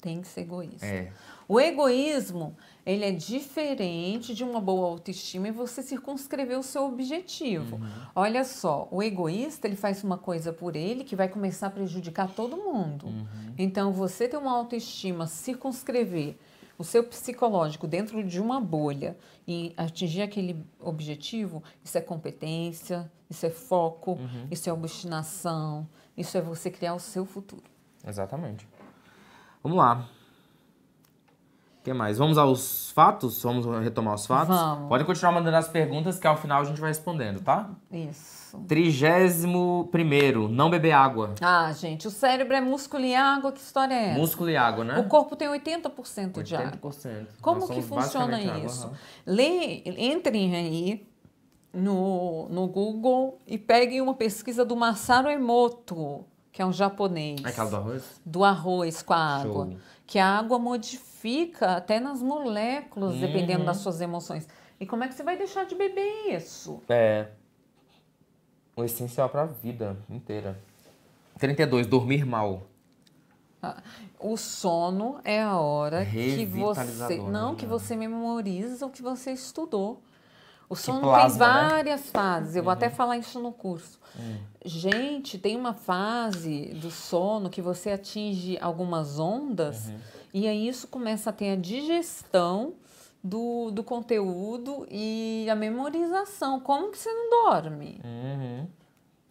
Tem que ser egoísta. É. O egoísmo, ele é diferente de uma boa autoestima e você circunscrever o seu objetivo. Uhum. Olha só, o egoísta, ele faz uma coisa por ele que vai começar a prejudicar todo mundo. Uhum. Então, você ter uma autoestima, circunscrever o seu psicológico dentro de uma bolha e atingir aquele objetivo, isso é competência, isso é foco, uhum. isso é obstinação, isso é você criar o seu futuro. Exatamente. Vamos lá que mais? Vamos aos fatos? Vamos retomar os fatos? Vamos. Podem continuar mandando as perguntas que ao final a gente vai respondendo, tá? Isso. Trigésimo primeiro, não beber água. Ah, gente, o cérebro é músculo e água, que história é essa? Músculo e água, né? O corpo tem 80%, 80%. de água. 80%. Como que funciona isso? Lê, entrem aí no, no Google e peguem uma pesquisa do Masaru Emoto, que é um japonês. É aquela do arroz? Do arroz com a água. Show que a água modifica até nas moléculas, uhum. dependendo das uhum. suas emoções. E como é que você vai deixar de beber isso? É. O essencial para a vida inteira. 32, dormir mal. Ah, o sono é a hora que você. Não, né? que você memoriza o que você estudou. O sono plasma, tem né? várias né? fases, eu uhum. vou até uhum. falar isso no curso. Uhum. Gente, tem uma fase do sono que você atinge algumas ondas uhum. e aí isso começa a ter a digestão do, do conteúdo e a memorização. Como que você não dorme? Uhum.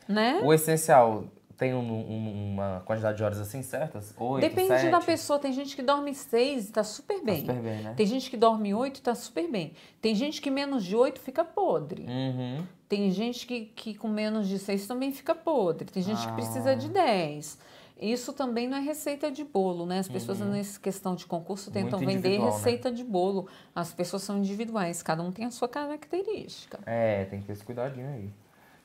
Né? O essencial tem um, um, uma quantidade de horas assim certas? Oito, Depende sete. da pessoa. Tem gente que dorme seis e está super bem. Tá super bem né? Tem gente que dorme oito e está super bem. Tem gente que menos de oito fica podre. Uhum. Tem gente que, que com menos de seis também fica podre. Tem gente ah. que precisa de ah. dez. Isso também não é receita de bolo, né? As pessoas uhum. nessa questão de concurso tentam vender né? receita né? de bolo. As pessoas são individuais, cada um tem a sua característica. É, tem que ter esse cuidadinho aí.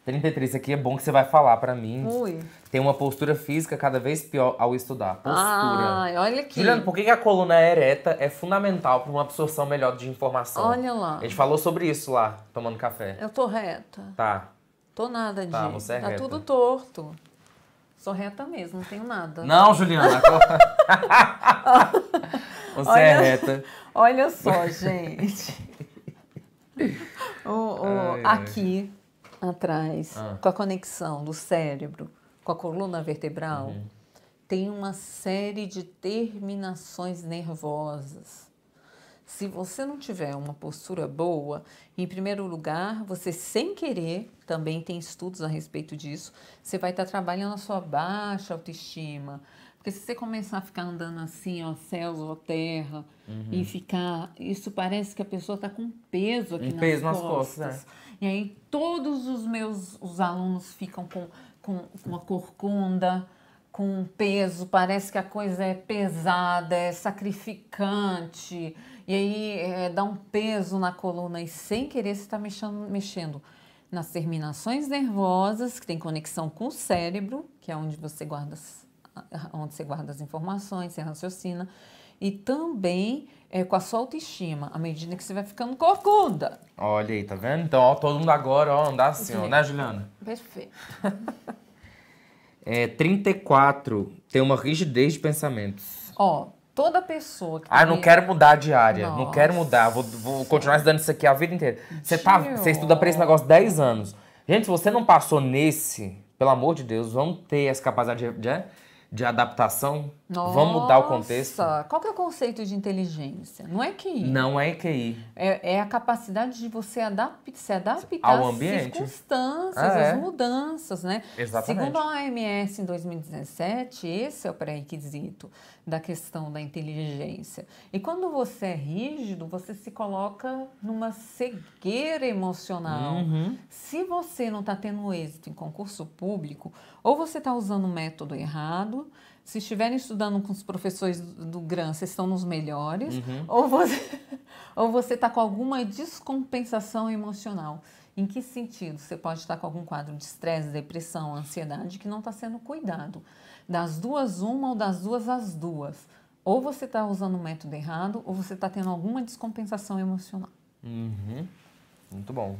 33 aqui é bom que você vai falar para mim. Ui. Tem uma postura física cada vez pior ao estudar. Postura. Ai, olha aqui. Juliana, por que a coluna é ereta é fundamental para uma absorção melhor de informação? Olha lá. A gente falou sobre isso lá, tomando café. Eu tô reta. Tá. Tô nada de. Tá, você é tá reta. tudo torto. Sou reta mesmo, não tenho nada. Não, Juliana. você é olha, é reta. Olha só, gente. o, o, aqui atrás, ah. com a conexão do cérebro com a coluna vertebral, uhum. tem uma série de terminações nervosas. Se você não tiver uma postura boa, em primeiro lugar, você sem querer, também tem estudos a respeito disso, você vai estar trabalhando a sua baixa autoestima. Porque se você começar a ficar andando assim, ó, céus, ou terra, uhum. e ficar. Isso parece que a pessoa está com peso aqui um nas peso costas. nas costas. Né? E aí todos os meus os alunos ficam com, com, com a corcunda, com peso, parece que a coisa é pesada, é sacrificante, e aí é, dá um peso na coluna e sem querer você está mexendo, mexendo nas terminações nervosas, que tem conexão com o cérebro, que é onde você guarda, onde você guarda as informações, você raciocina, e também é, com a sua autoestima à medida que você vai ficando corcuda. Olha aí, tá vendo? Então, ó, todo mundo agora, ó, andar assim, ó, né, Juliana? Perfeito. é, 34, tem uma rigidez de pensamentos. Ó, toda pessoa que. Ah, não quero mudar de área, Nossa. não quero mudar, vou, vou continuar estudando isso aqui a vida inteira. Você, tá, você estuda pra esse negócio 10 anos. Gente, se você não passou nesse, pelo amor de Deus, vamos ter essa capacidade de, de, de adaptação nossa, Vamos mudar o contexto? Qual que é o conceito de inteligência? Não é QI. Não é QI. É, é a capacidade de você adaptar, se adaptar ao ambiente, circunstâncias, ah, é. às mudanças, né? Exatamente. Segundo a OMS em 2017, esse é o pré-requisito da questão da inteligência. E quando você é rígido, você se coloca numa cegueira emocional. Uhum. Se você não está tendo êxito em concurso público, ou você está usando o método errado, se estiverem estudando com os professores do, GRAN, vocês estão nos melhores, uhum. ou você ou você está com alguma descompensação emocional. Em que sentido? Você pode estar com algum quadro de estresse, depressão, ansiedade que não está sendo cuidado. Das duas, uma ou das duas, as duas. Ou você está usando o método errado, ou você está tendo alguma descompensação emocional. Uhum. Muito bom.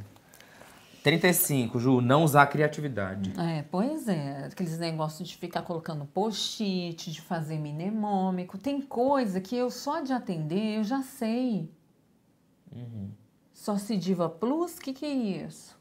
35, Ju, não usar criatividade. É, pois é. Aqueles negócios de ficar colocando post-it, de fazer mnemônico. Tem coisa que eu só de atender eu já sei. Uhum. Só se diva plus, o que, que é isso?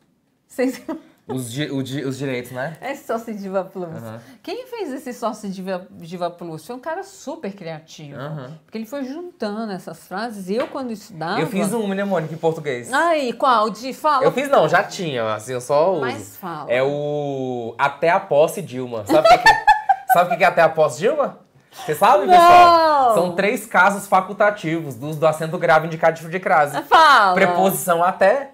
Vocês. Os, o os direitos, né? É Sócio Diva Plus. Uhum. Quem fez esse Sócio Diva, Diva Plus foi um cara super criativo. Uhum. Porque ele foi juntando essas frases. Eu, quando estudava... Eu fiz um, né, Mônica, em português. Aí, qual? De fala? Eu fiz não, já tinha. Assim, eu só uso. Mas fala. É o Até a Posse Dilma. Sabe o que, é, sabe que é Até a Posse Dilma? Você sabe, não. pessoal? São três casos facultativos do, do acento grave indicativo de crase. Fala. Preposição até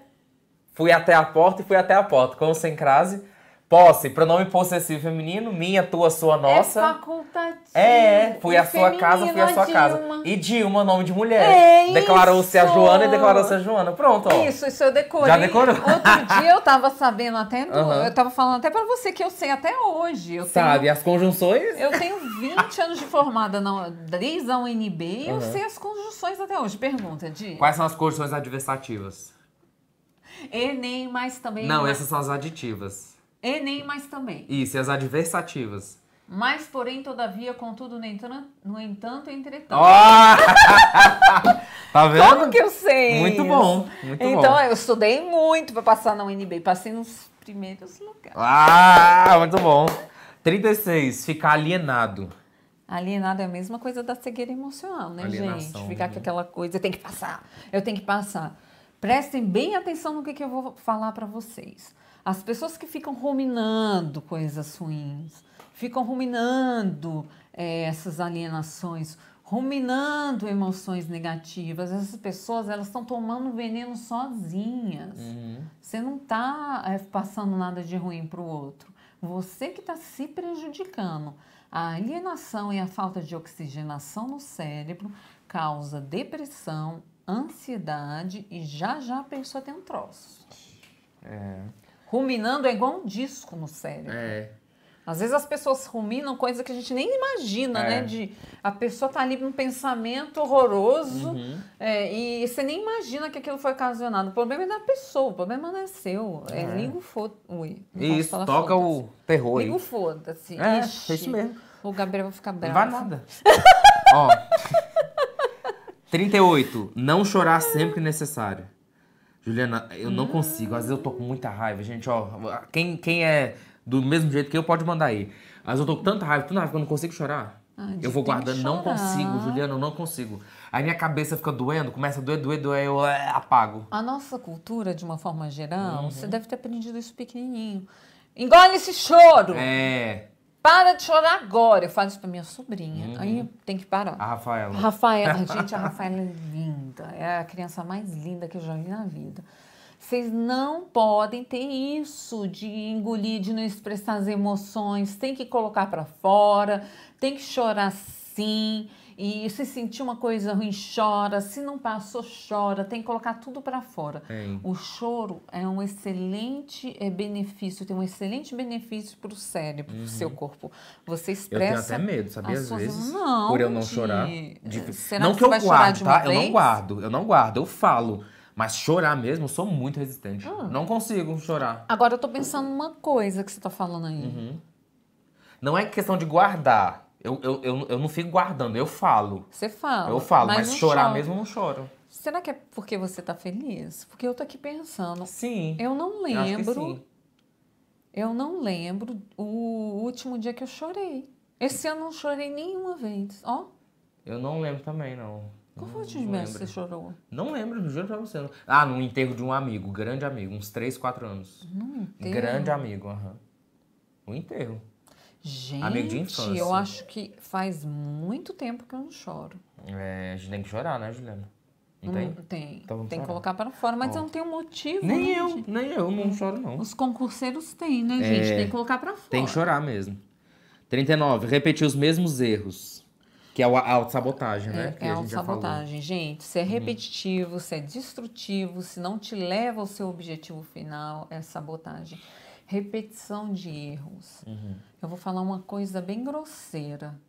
Fui até a porta e fui até a porta, com ou sem crase. Posse, pronome possessivo feminino, minha, tua, sua, é nossa. É facultativo. É, fui à sua casa, fui à sua Dilma. casa. E Dilma, nome de mulher. É declarou-se a Joana e declarou-se a Joana. Pronto, ó. Isso, isso eu decorei. Já decorou? Outro dia eu tava sabendo até, do, uhum. eu tava falando até pra você que eu sei até hoje. Eu Sabe, tenho, as conjunções? Eu tenho 20 anos de formada na, desde a UNB e eu sei as conjunções até hoje. Pergunta, Di. Quais são as conjunções adversativas? Enem, mas também. Não, mas... É- essas são as aditivas. Enem, mas também. Isso, e as adversativas. Mas, porém, todavia, contudo, no entanto, no entanto entretanto. Oh! tá vendo? Como que eu sei? Muito bom. Muito então, bom. eu estudei muito para passar na UNB. Passei nos primeiros lugares. Ah, muito bom. 36, ficar alienado. Alienado é a mesma coisa da cegueira emocional, né, Alienação, gente? Ficar né? com aquela coisa, eu tenho que passar, eu tenho que passar. Prestem bem atenção no que, que eu vou falar para vocês. As pessoas que ficam ruminando coisas ruins, ficam ruminando é, essas alienações, ruminando emoções negativas. Essas pessoas elas estão tomando veneno sozinhas. Uhum. Você não está é, passando nada de ruim para o outro. Você que está se prejudicando. A alienação e a falta de oxigenação no cérebro causa depressão, ansiedade e já já a pessoa tem um troço. É. Ruminando é igual um disco no cérebro. É. Às vezes as pessoas ruminam coisas que a gente nem imagina, né? é. né? De a pessoa tá ali num pensamento horroroso uhum. é, e você nem imagina que aquilo foi ocasionado. O problema é da pessoa, o problema não é seu. É, é ligo foda-se. Isso, toca o terror. Ligo foda-se. É, é isso mesmo. O Gabriel vai ficar bravo. Não vai nada. Ó. 38. Não chorar sempre que necessário. Juliana, eu não consigo. Às vezes eu tô com muita raiva, gente. Ó, quem, quem é do mesmo jeito que eu pode mandar aí. Mas eu tô com tanta raiva, tanta raiva que eu não consigo chorar. Ah, eu vou guardando, não consigo, Juliana, eu não consigo. Aí minha cabeça fica doendo, começa a doer, doer, doer, eu é, apago. A nossa cultura, de uma forma geral, uhum. você deve ter aprendido isso pequenininho. Engole esse choro! É. Para de chorar agora. Eu falo isso pra minha sobrinha. Uhum. Aí tem que parar. A Rafaela. A Rafaela. Gente, a Rafaela é linda. É a criança mais linda que eu já vi na vida. Vocês não podem ter isso de engolir, de não expressar as emoções. Tem que colocar para fora, tem que chorar sim. E se sentir uma coisa ruim, chora. Se não passou, chora. Tem que colocar tudo para fora. Tem. O choro é um excelente é, benefício, tem um excelente benefício para o cérebro, uhum. para o seu corpo. Você expressa. Eu tenho até medo, sabia? Às suas... vezes, não, por eu não de... chorar. De... Eh, será não que, que eu guardo, tá? Eu não guardo, eu não guardo, eu falo. Mas chorar mesmo, eu sou muito resistente. Hum. Não consigo chorar. Agora eu tô pensando numa coisa que você tá falando aí. Uhum. Não é questão de guardar. Eu, eu, eu, eu, não fico guardando, eu falo. Você fala. Eu falo, mas, mas chorar choro. mesmo eu não choro. Será que é porque você tá feliz? Porque eu tô aqui pensando. Sim. Eu não lembro. Eu, eu não lembro o último dia que eu chorei. Esse ano eu não chorei nenhuma vez, ó. Eu não lembro também, não. Qual foi o último dia que você chorou? Não lembro, juro pra você. Não. Ah, no enterro de um amigo, grande amigo, uns 3, 4 anos. Num enterro? Grande amigo, aham. Uhum. enterro. Gente, amigo de infância. eu acho que faz muito tempo que eu não choro. É, a gente tem que chorar, né, Juliana? Não tem? Hum, tem. Então tem que colocar para fora, mas oh. eu não tenho motivo. Nem né, eu, nem eu, não hum. choro não. Os concurseiros têm, né, é, gente? Tem que colocar para fora. Tem que chorar mesmo. 39, repetir os mesmos erros. Que é a sabotagem, né? É, é a auto-sabotagem. Gente, se é uhum. repetitivo, uhum. se é destrutivo, se não te leva ao seu objetivo final, é sabotagem repetição de erros. Uhum. Eu vou falar uma coisa bem grosseira.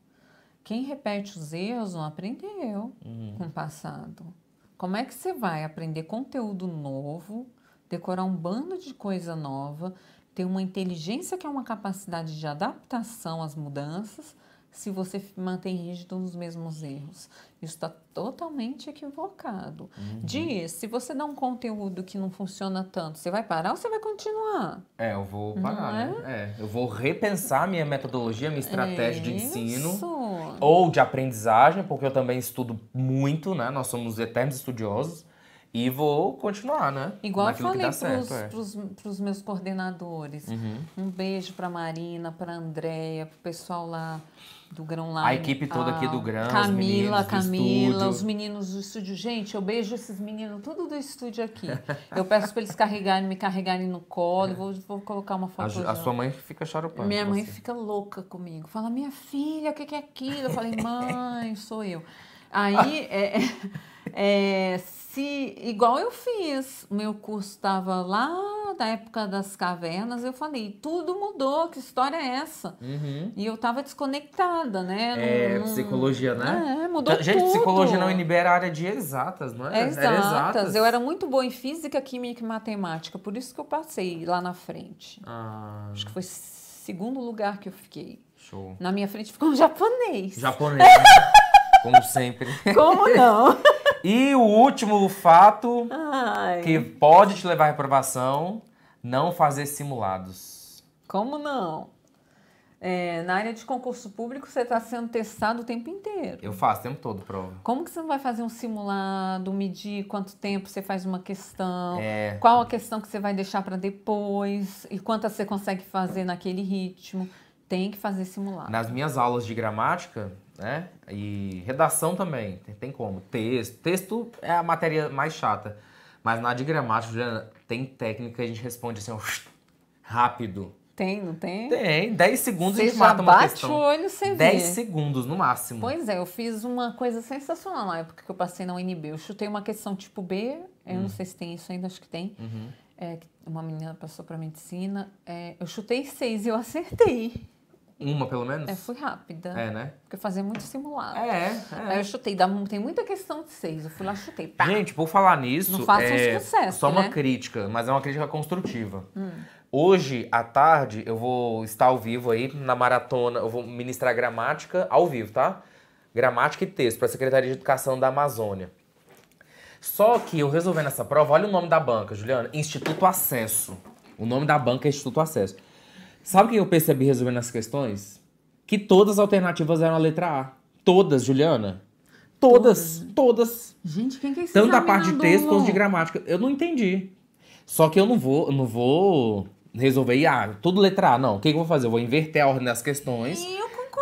Quem repete os erros não aprendeu uhum. com o passado. Como é que você vai aprender conteúdo novo, decorar um bando de coisa nova, ter uma inteligência que é uma capacidade de adaptação às mudanças? se você mantém rígido nos mesmos erros. Isso está totalmente equivocado. Uhum. Diz, se você dá um conteúdo que não funciona tanto, você vai parar ou você vai continuar? É, eu vou parar, é? né? É, eu vou repensar minha metodologia, minha estratégia Isso. de ensino ou de aprendizagem, porque eu também estudo muito, né? Nós somos eternos estudiosos. E vou continuar, né? Igual Naquilo eu falei para os é. meus coordenadores. Uhum. Um beijo para Marina, para Andréia, para o pessoal lá do Grão A equipe toda aqui do Grão, Camila, os Camila, os meninos do estúdio. Gente, eu beijo esses meninos tudo do estúdio aqui. Eu peço para eles carregarem, me carregarem no colo, vou, vou colocar uma foto. A, a sua mãe fica choropando. Minha mãe você. fica louca comigo. Fala, minha filha, o que, que é aquilo? Eu falei, mãe, sou eu. Aí, é, é, é se igual eu fiz, meu curso estava lá da época das cavernas, eu falei, tudo mudou, que história é essa? Uhum. E eu estava desconectada, né? É, psicologia, né? É, mudou Gente, tudo. psicologia não libera a área de exatas, não é? exatas. exatas. Eu era muito boa em física, química e matemática, por isso que eu passei lá na frente. Ah. Acho que foi segundo lugar que eu fiquei. Show. Na minha frente ficou um japonês. Japonês. Né? Como sempre. Como não? E o último fato Ai. que pode te levar à reprovação: não fazer simulados. Como não? É, na área de concurso público, você está sendo testado o tempo inteiro. Eu faço o tempo todo prova. Como que você não vai fazer um simulado, medir quanto tempo você faz uma questão, é... qual a questão que você vai deixar para depois e quantas você consegue fazer naquele ritmo? Tem que fazer simulado. Nas minhas aulas de gramática, né? E redação também, tem, tem como. Texto, texto é a matéria mais chata. Mas na de gramática, Juliana, tem técnica que a gente responde assim, ó, rápido. Tem, não tem? Tem, 10 segundos e a gente mata uma questão. Você bate o olho, você 10 segundos no máximo. Pois é, eu fiz uma coisa sensacional na época que eu passei na UNB. Eu chutei uma questão tipo B, eu hum. não sei se tem isso ainda, acho que tem. Uhum. É, uma menina passou para medicina. É, eu chutei seis e eu acertei. Uma, pelo menos? É, fui rápida. É, né? Porque eu fazia muito simulado. É, é. Aí eu chutei, dá, tem muita questão de seis. Eu fui lá chutei. Pá. Gente, por falar nisso. Não faça é, um sucesso. Só uma né? crítica, mas é uma crítica construtiva. Hum. Hoje, à tarde, eu vou estar ao vivo aí na maratona. Eu vou ministrar gramática ao vivo, tá? Gramática e texto para a Secretaria de Educação da Amazônia. Só que eu resolvendo essa prova, olha o nome da banca, Juliana. Instituto Acesso. O nome da banca é Instituto Acesso. Sabe o que eu percebi resolvendo essas questões? Que todas as alternativas eram a letra A. Todas, Juliana. Todas, todas. todas. Gente, quem que é Tanto a parte de texto quanto de gramática. Eu não entendi. Só que eu não vou, não vou resolver, ah, tudo letra A, não. O que, que eu vou fazer? Eu vou inverter a ordem das questões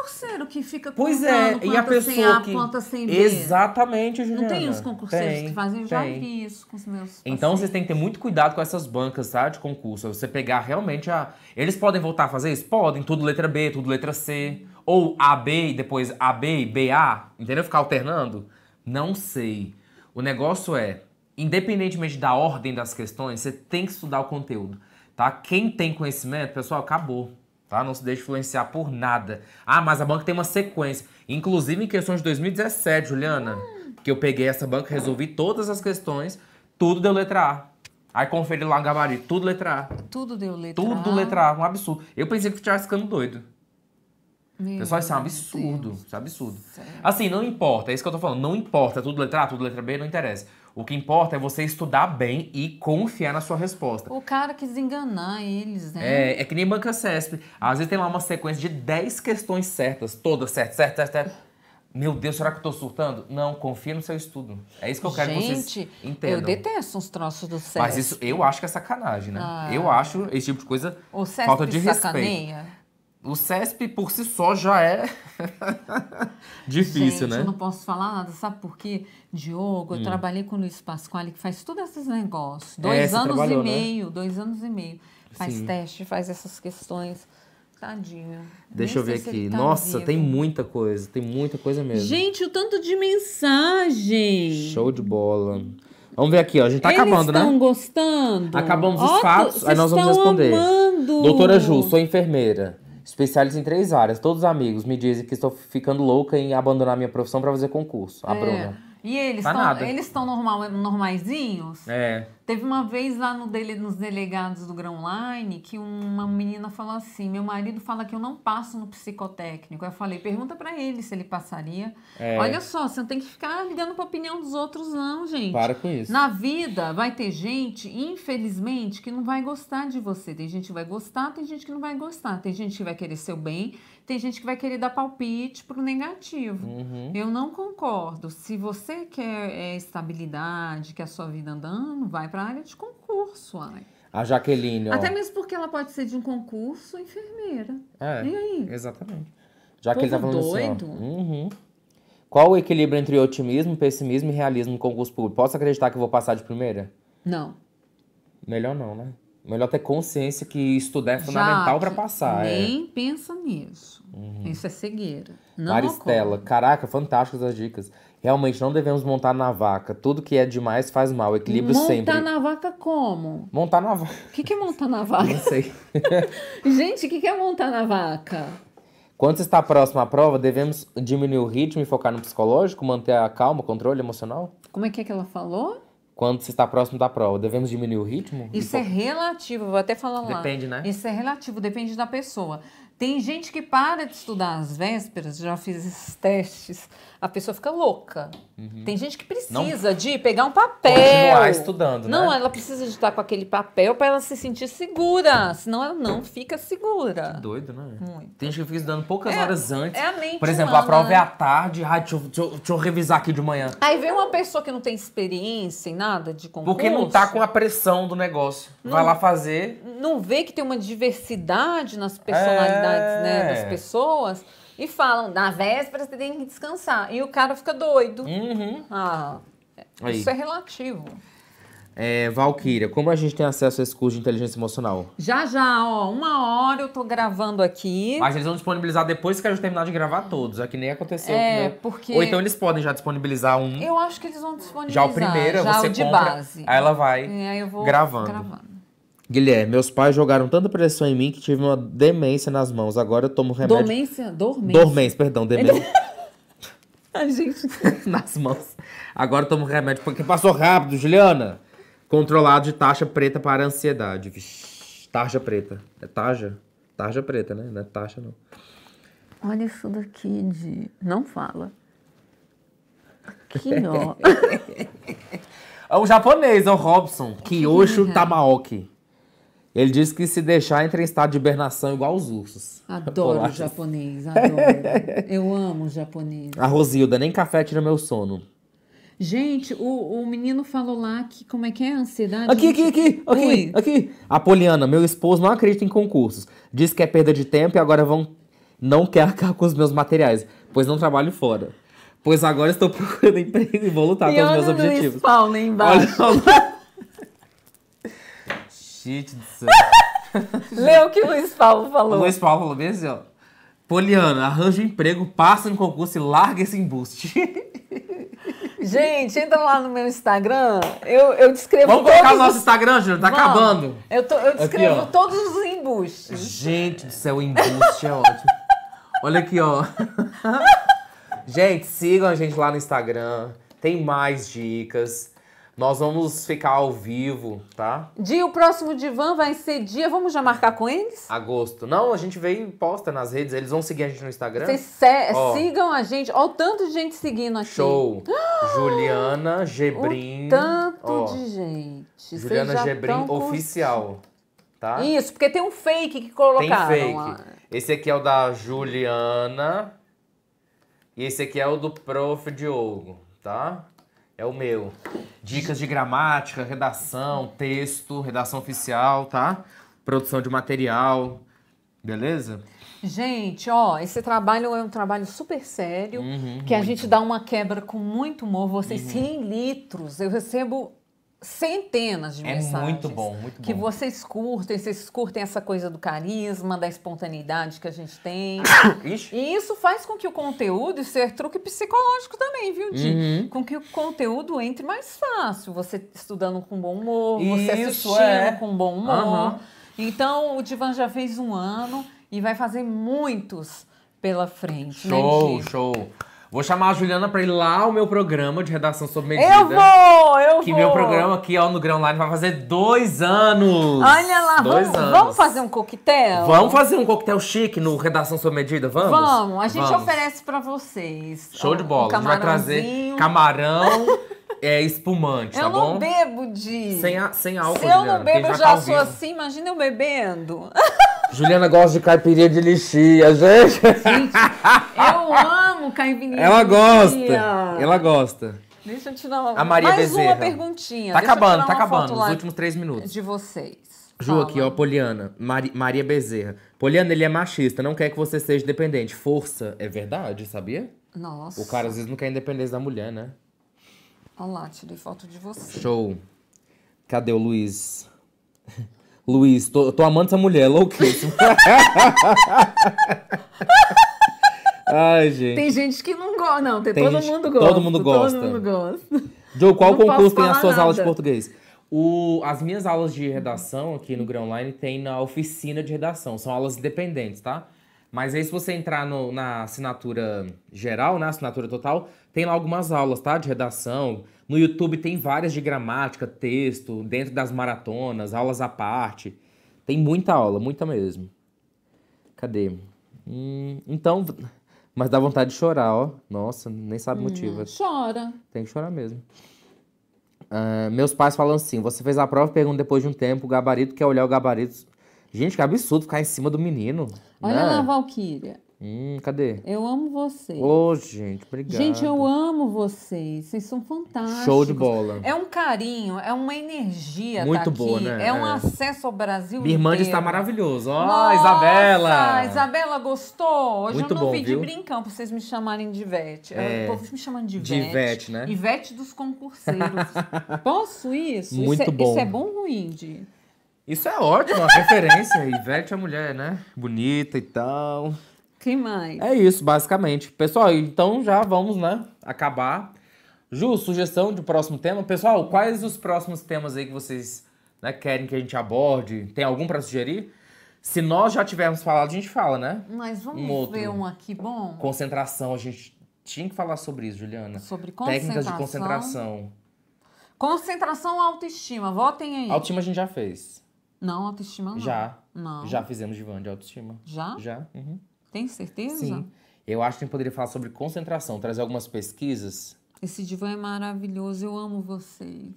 concurseiro que fica Pois é, e a pessoa sem a, que... planta sem B. Exatamente, Juliana. Não tem os concurseiros tem, que fazem? já vi isso com os meus Então vocês têm que ter muito cuidado com essas bancas, tá, de concurso. Você pegar realmente a... Eles podem voltar a fazer isso? Podem. Tudo letra B, tudo letra C. Ou AB e depois AB e BA. Entendeu? Ficar alternando. Não sei. O negócio é, independentemente da ordem das questões, você tem que estudar o conteúdo, tá? Quem tem conhecimento, pessoal, acabou. Tá? Não se deixe influenciar por nada. Ah, mas a banca tem uma sequência. Inclusive em questões de 2017, Juliana, hum. que eu peguei essa banca, resolvi todas as questões, tudo deu letra A. Aí conferi lá no gabarito, tudo letra A. Tudo deu letra tudo A. Tudo letra A, um absurdo. Eu pensei que eu estivesse ficando doido. Meu Pessoal, ah, isso é um absurdo. Deus. Isso é um absurdo. Assim, não importa, é isso que eu tô falando. Não importa, tudo letra A, tudo letra B, não interessa. O que importa é você estudar bem e confiar na sua resposta. O cara quis enganar eles, né? É, é que nem Banca CESP. Às vezes tem lá uma sequência de 10 questões certas, todas certas, certas, certas. certas. Meu Deus, será que eu tô surtando? Não, confia no seu estudo. É isso que eu quero Gente, que vocês entendam. eu detesto uns troços do CESP. Mas isso, eu acho que é sacanagem, né? Ah. Eu acho esse tipo de coisa o falta de sacaneia. respeito. O CESP por si só já é difícil, Gente, né? Eu não posso falar nada, sabe por quê? Diogo, eu hum. trabalhei com o Luiz Pasquale, que faz todos esses negócios. É, dois é, anos e né? meio, né? dois anos e meio. Faz Sim. teste, faz essas questões. Tadinho. Deixa Nem eu ver aqui. Tá Nossa, vivo. tem muita coisa, tem muita coisa mesmo. Gente, o tanto de mensagem. Show de bola. Vamos ver aqui, ó. A gente tá Eles acabando, né? Eles estão gostando? Acabamos os oh, fatos, aí nós vamos responder. Amando. Doutora Ju, sou enfermeira especialista em três áreas. Todos amigos me dizem que estou ficando louca em abandonar minha profissão para fazer concurso. A é. Bruna. E eles estão eles estão normal, normaizinhos? É. Teve uma vez lá no dele, nos delegados do Grão Line que uma menina falou assim: meu marido fala que eu não passo no psicotécnico. Eu falei, pergunta para ele se ele passaria. É. Olha só, você não tem que ficar ligando para opinião dos outros, não, gente. Para com isso. Na vida vai ter gente, infelizmente, que não vai gostar de você. Tem gente que vai gostar, tem gente que não vai gostar. Tem gente que vai querer seu bem tem gente que vai querer dar palpite para o negativo. Uhum. Eu não concordo. Se você quer é, estabilidade, quer a sua vida andando, vai para a área de concurso, Ai. A Jaqueline, ó. Até mesmo porque ela pode ser de um concurso enfermeira. É, e aí? Exatamente. Já que ele tá falando assim, doido. assim, uhum. Qual o equilíbrio entre otimismo, pessimismo e realismo no concurso público? Posso acreditar que eu vou passar de primeira? Não. Melhor não, né? Melhor ter consciência que estudar é fundamental para passar. É. Nem é. pensa nisso. Uhum. Isso é cegueira. Não Maristela, ocorre. caraca, fantásticas as dicas. Realmente não devemos montar na vaca. Tudo que é demais faz mal. Equilíbrio montar sempre. Montar na vaca como? Montar na vaca. O que, que é montar na vaca? Não sei. Gente, o que, que é montar na vaca? Quando está próximo à prova, devemos diminuir o ritmo e focar no psicológico, manter a calma, o controle emocional? Como é que é que ela falou? quando você está próximo da prova, devemos diminuir o ritmo? Isso é relativo, vou até falar lá. Depende, né? Isso é relativo, depende da pessoa. Tem gente que para de estudar às vésperas, já fiz esses testes a pessoa fica louca. Uhum. Tem gente que precisa não de pegar um papel. Continuar estudando, né? Não, né? ela precisa de estar com aquele papel para ela se sentir segura, senão ela não fica segura. Que doido, né? Muito. Tem gente que fica estudando poucas é, horas antes. É a mente Por exemplo, humana. a prova é à tarde, ah, deixa, eu, deixa, eu, deixa, eu, revisar aqui de manhã. Aí vem uma pessoa que não tem experiência em nada de concurso. Porque não tá com a pressão do negócio. Não, Vai lá fazer. Não vê que tem uma diversidade nas personalidades, é... né, das é. pessoas e falam, na véspera você tem que descansar. E o cara fica doido. Uhum. Ah, Aí. isso é relativo. É, Valquíria, como a gente tem acesso a esse curso de inteligência emocional? Já, já, ó. Uma hora eu tô gravando aqui. Mas eles vão disponibilizar depois que a gente terminar de gravar todos. É que nem aconteceu. É, né? porque... Ou então eles podem já disponibilizar um. Eu acho que eles vão disponibilizar. Já o primeiro, já você o de compra, base. Aí ela vai gravando. gravando. Guilherme, meus pais jogaram tanta pressão em mim que tive uma demência nas mãos. Agora eu tomo remédio. Dormência? Dormência. Dormência, perdão, demência. Ai, gente. nas mãos. Agora eu tomo remédio porque passou rápido, Juliana. Controlado de taxa preta para ansiedade. Vixe, taxa preta. É taxa? Taxa preta, né? Não é taxa, não. Olha isso daqui de. Não fala. Aqui, ó. é um japonês, é o Robson Kiyosho né? Tamaoki. Tá ele diz que se deixar entra em estado de hibernação igual os ursos. Adoro o japonês, adoro. Eu amo o japonês. A Rosilda, nem café tira meu sono. Gente, o, o menino falou lá que como é que é a ansiedade? Aqui, aqui, aqui, aqui, Apoliana, aqui. A Poliana, meu esposo não acredita em concursos. Diz que é perda de tempo e agora vão não quer arcar com os meus materiais, pois não trabalho fora. Pois agora estou procurando emprego e vou lutar pelos meus objetivos. Olha, olha, Gente do céu. Leu o que o Luiz Paulo falou. O Luiz Paulo falou bem assim, ó. Poliana, arranja um emprego, passa no concurso e larga esse embuste. Gente, entra lá no meu Instagram. Eu, eu descrevo Vamos todos colocar o nosso os... Instagram, Júlio? Tá Vamos. acabando. Eu, tô, eu descrevo aqui, todos os embustes. Gente do céu, o embuste é ótimo. Olha aqui, ó. gente, sigam a gente lá no Instagram. Tem mais dicas. Nós vamos ficar ao vivo, tá? Dia, o próximo divã vai ser dia. Vamos já marcar com eles? Agosto. Não, a gente veio e posta nas redes. Eles vão seguir a gente no Instagram. Vocês oh. sigam a gente. Olha o tanto de gente seguindo aqui. Show! Juliana Gebrim. O tanto oh. de gente. Juliana Gebrim oficial. Tá? Isso, porque tem um fake que colocaram. Tem fake. Lá. Esse aqui é o da Juliana. E esse aqui é o do Prof. Diogo, tá? É o meu. Dicas de gramática, redação, texto, redação oficial, tá? Produção de material, beleza? Gente, ó, esse trabalho é um trabalho super sério, uhum, que muito. a gente dá uma quebra com muito humor. Vocês uhum. 100 litros. Eu recebo centenas de é mensagens. É muito bom, muito bom. Que vocês curtem, vocês curtem essa coisa do carisma, da espontaneidade que a gente tem. Ixi. E isso faz com que o conteúdo, isso é truque psicológico também, viu, Di? Uhum. Com que o conteúdo entre mais fácil. Você estudando com bom humor, isso, você assistindo é. com bom humor. Uhum. Então, o Divan já fez um ano e vai fazer muitos pela frente. Show, né, show. Vou chamar a Juliana pra ir lá ao meu programa de redação sobre medida. Eu vou! Eu que vou! Que meu programa aqui, ó, no Grão Line, vai fazer dois anos! Olha lá, dois vamos, anos. vamos fazer um coquetel? Vamos fazer um coquetel chique no Redação sobre Medida? Vamos? Vamos, a gente vamos. oferece pra vocês. Show de bola, um a gente vai trazer camarão. é espumante, eu tá bom? Eu não bebo de. Sem, a, sem álcool. Se eu Juliana, não bebo, já álcool tá sou assim, imagina eu bebendo. Juliana gosta de caipirinha de lixia, gente. Gente, eu amo Caio Vinícius. Ela gosta. Ela gosta. Deixa eu tirar uma... A Maria mais Bezerra. uma perguntinha. Tá Deixa acabando, tá acabando. Os últimos três minutos. De vocês. Ju, Fala. aqui, ó, Poliana. Mari, Maria Bezerra. Poliana, ele é machista, não quer que você seja dependente. Força é verdade, sabia? Nossa. O cara às vezes não quer a independência da mulher, né? Olha lá, tirei foto de você. Show. Cadê o Luiz? Luiz, tô, tô amando essa mulher, louquíssimo. Ai, gente. Tem gente que não gosta. Não, tem, tem todo, gente, mundo gosta, todo mundo gosta. Todo mundo gosta. Joe, qual não concurso tem as suas nada. aulas de português? O, as minhas aulas de redação aqui no Grão Online tem na oficina de redação. São aulas independentes, tá? Mas aí, se você entrar no, na assinatura geral, na né, assinatura total, tem lá algumas aulas, tá? De redação. No YouTube tem várias de gramática, texto, dentro das maratonas, aulas à parte. Tem muita aula, muita mesmo. Cadê? Hum, então, mas dá vontade de chorar, ó. Nossa, nem sabe o motivo. Hum, chora. Tem que chorar mesmo. Ah, meus pais falam assim: você fez a prova, pergunta depois de um tempo, o gabarito quer olhar o gabarito. Gente, que absurdo ficar em cima do menino. Olha né? lá Valkyria. Hum, cadê? Eu amo vocês. Ô, oh, gente, obrigado. Gente, eu amo vocês. Vocês são fantásticos. Show de bola. É um carinho, é uma energia tá Muito boa, né? É, é um acesso ao Brasil Minha irmã está maravilhoso. Ó, oh, Isabela! Isabela gostou? Hoje Muito eu não bom, de brincão pra vocês me chamarem de Ivete. É, o povo me chamando de Ivete. De Ivete, né? Ivete dos concurseiros. Posso isso? Muito é, isso é, bom. Isso é bom ou ruim, de. Isso é ótimo, referência. Ivete é mulher, né? Bonita e tal. Quem mais? É isso, basicamente. Pessoal, então já vamos, né, acabar. Ju, sugestão de próximo tema. Pessoal, quais os próximos temas aí que vocês né, querem que a gente aborde? Tem algum para sugerir? Se nós já tivermos falado, a gente fala, né? Mas vamos um outro. ver um aqui bom. Concentração, a gente tinha que falar sobre isso, Juliana. Sobre concentração. Técnicas de concentração. Concentração autoestima, votem aí. Autoestima a gente já fez. Não, autoestima não. Já. Não. Já fizemos van de autoestima. Já? Já. Uhum. Tem certeza? Sim. Eu acho que a gente poderia falar sobre concentração, trazer algumas pesquisas. Esse divã é maravilhoso, eu amo vocês.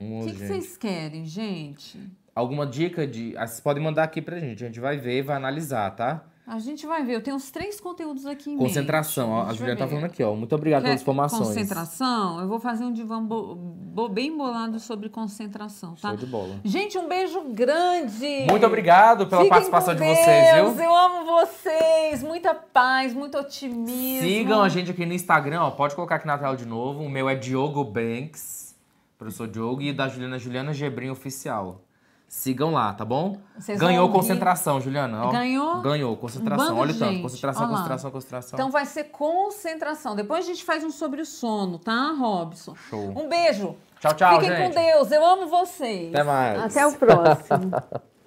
O que, que, vocês querem, gente? Alguma dica de. Ah, vocês podem mandar aqui pra gente, a gente vai ver e vai analisar, tá? A gente vai ver. Eu tenho uns três conteúdos aqui em Concentração. Mente. A, a Juliana tá falando aqui, ó. Muito obrigado pelas informações. Concentração. Eu vou fazer um divã bo, bo, bem bolado sobre concentração, tá? Show de bola. Gente, um beijo grande. Muito obrigado pela Fiquem participação de vocês, viu? Eu amo vocês. Muita paz, muito otimismo. Sigam a gente aqui no Instagram, ó. Pode colocar aqui na tela de novo. O meu é Diogo Banks, professor Diogo, e da Juliana, Juliana Gebrim Oficial. Sigam lá, tá bom? Vocês Ganhou concentração, Juliana. Ó. Ganhou? Ganhou, concentração. Olha o tanto. Concentração, concentração, concentração. Então vai ser concentração. Depois a gente faz um sobre o sono, tá, Robson? Show. Um beijo. Tchau, tchau, Fiquem gente. com Deus. Eu amo vocês. Até mais. Até o próximo.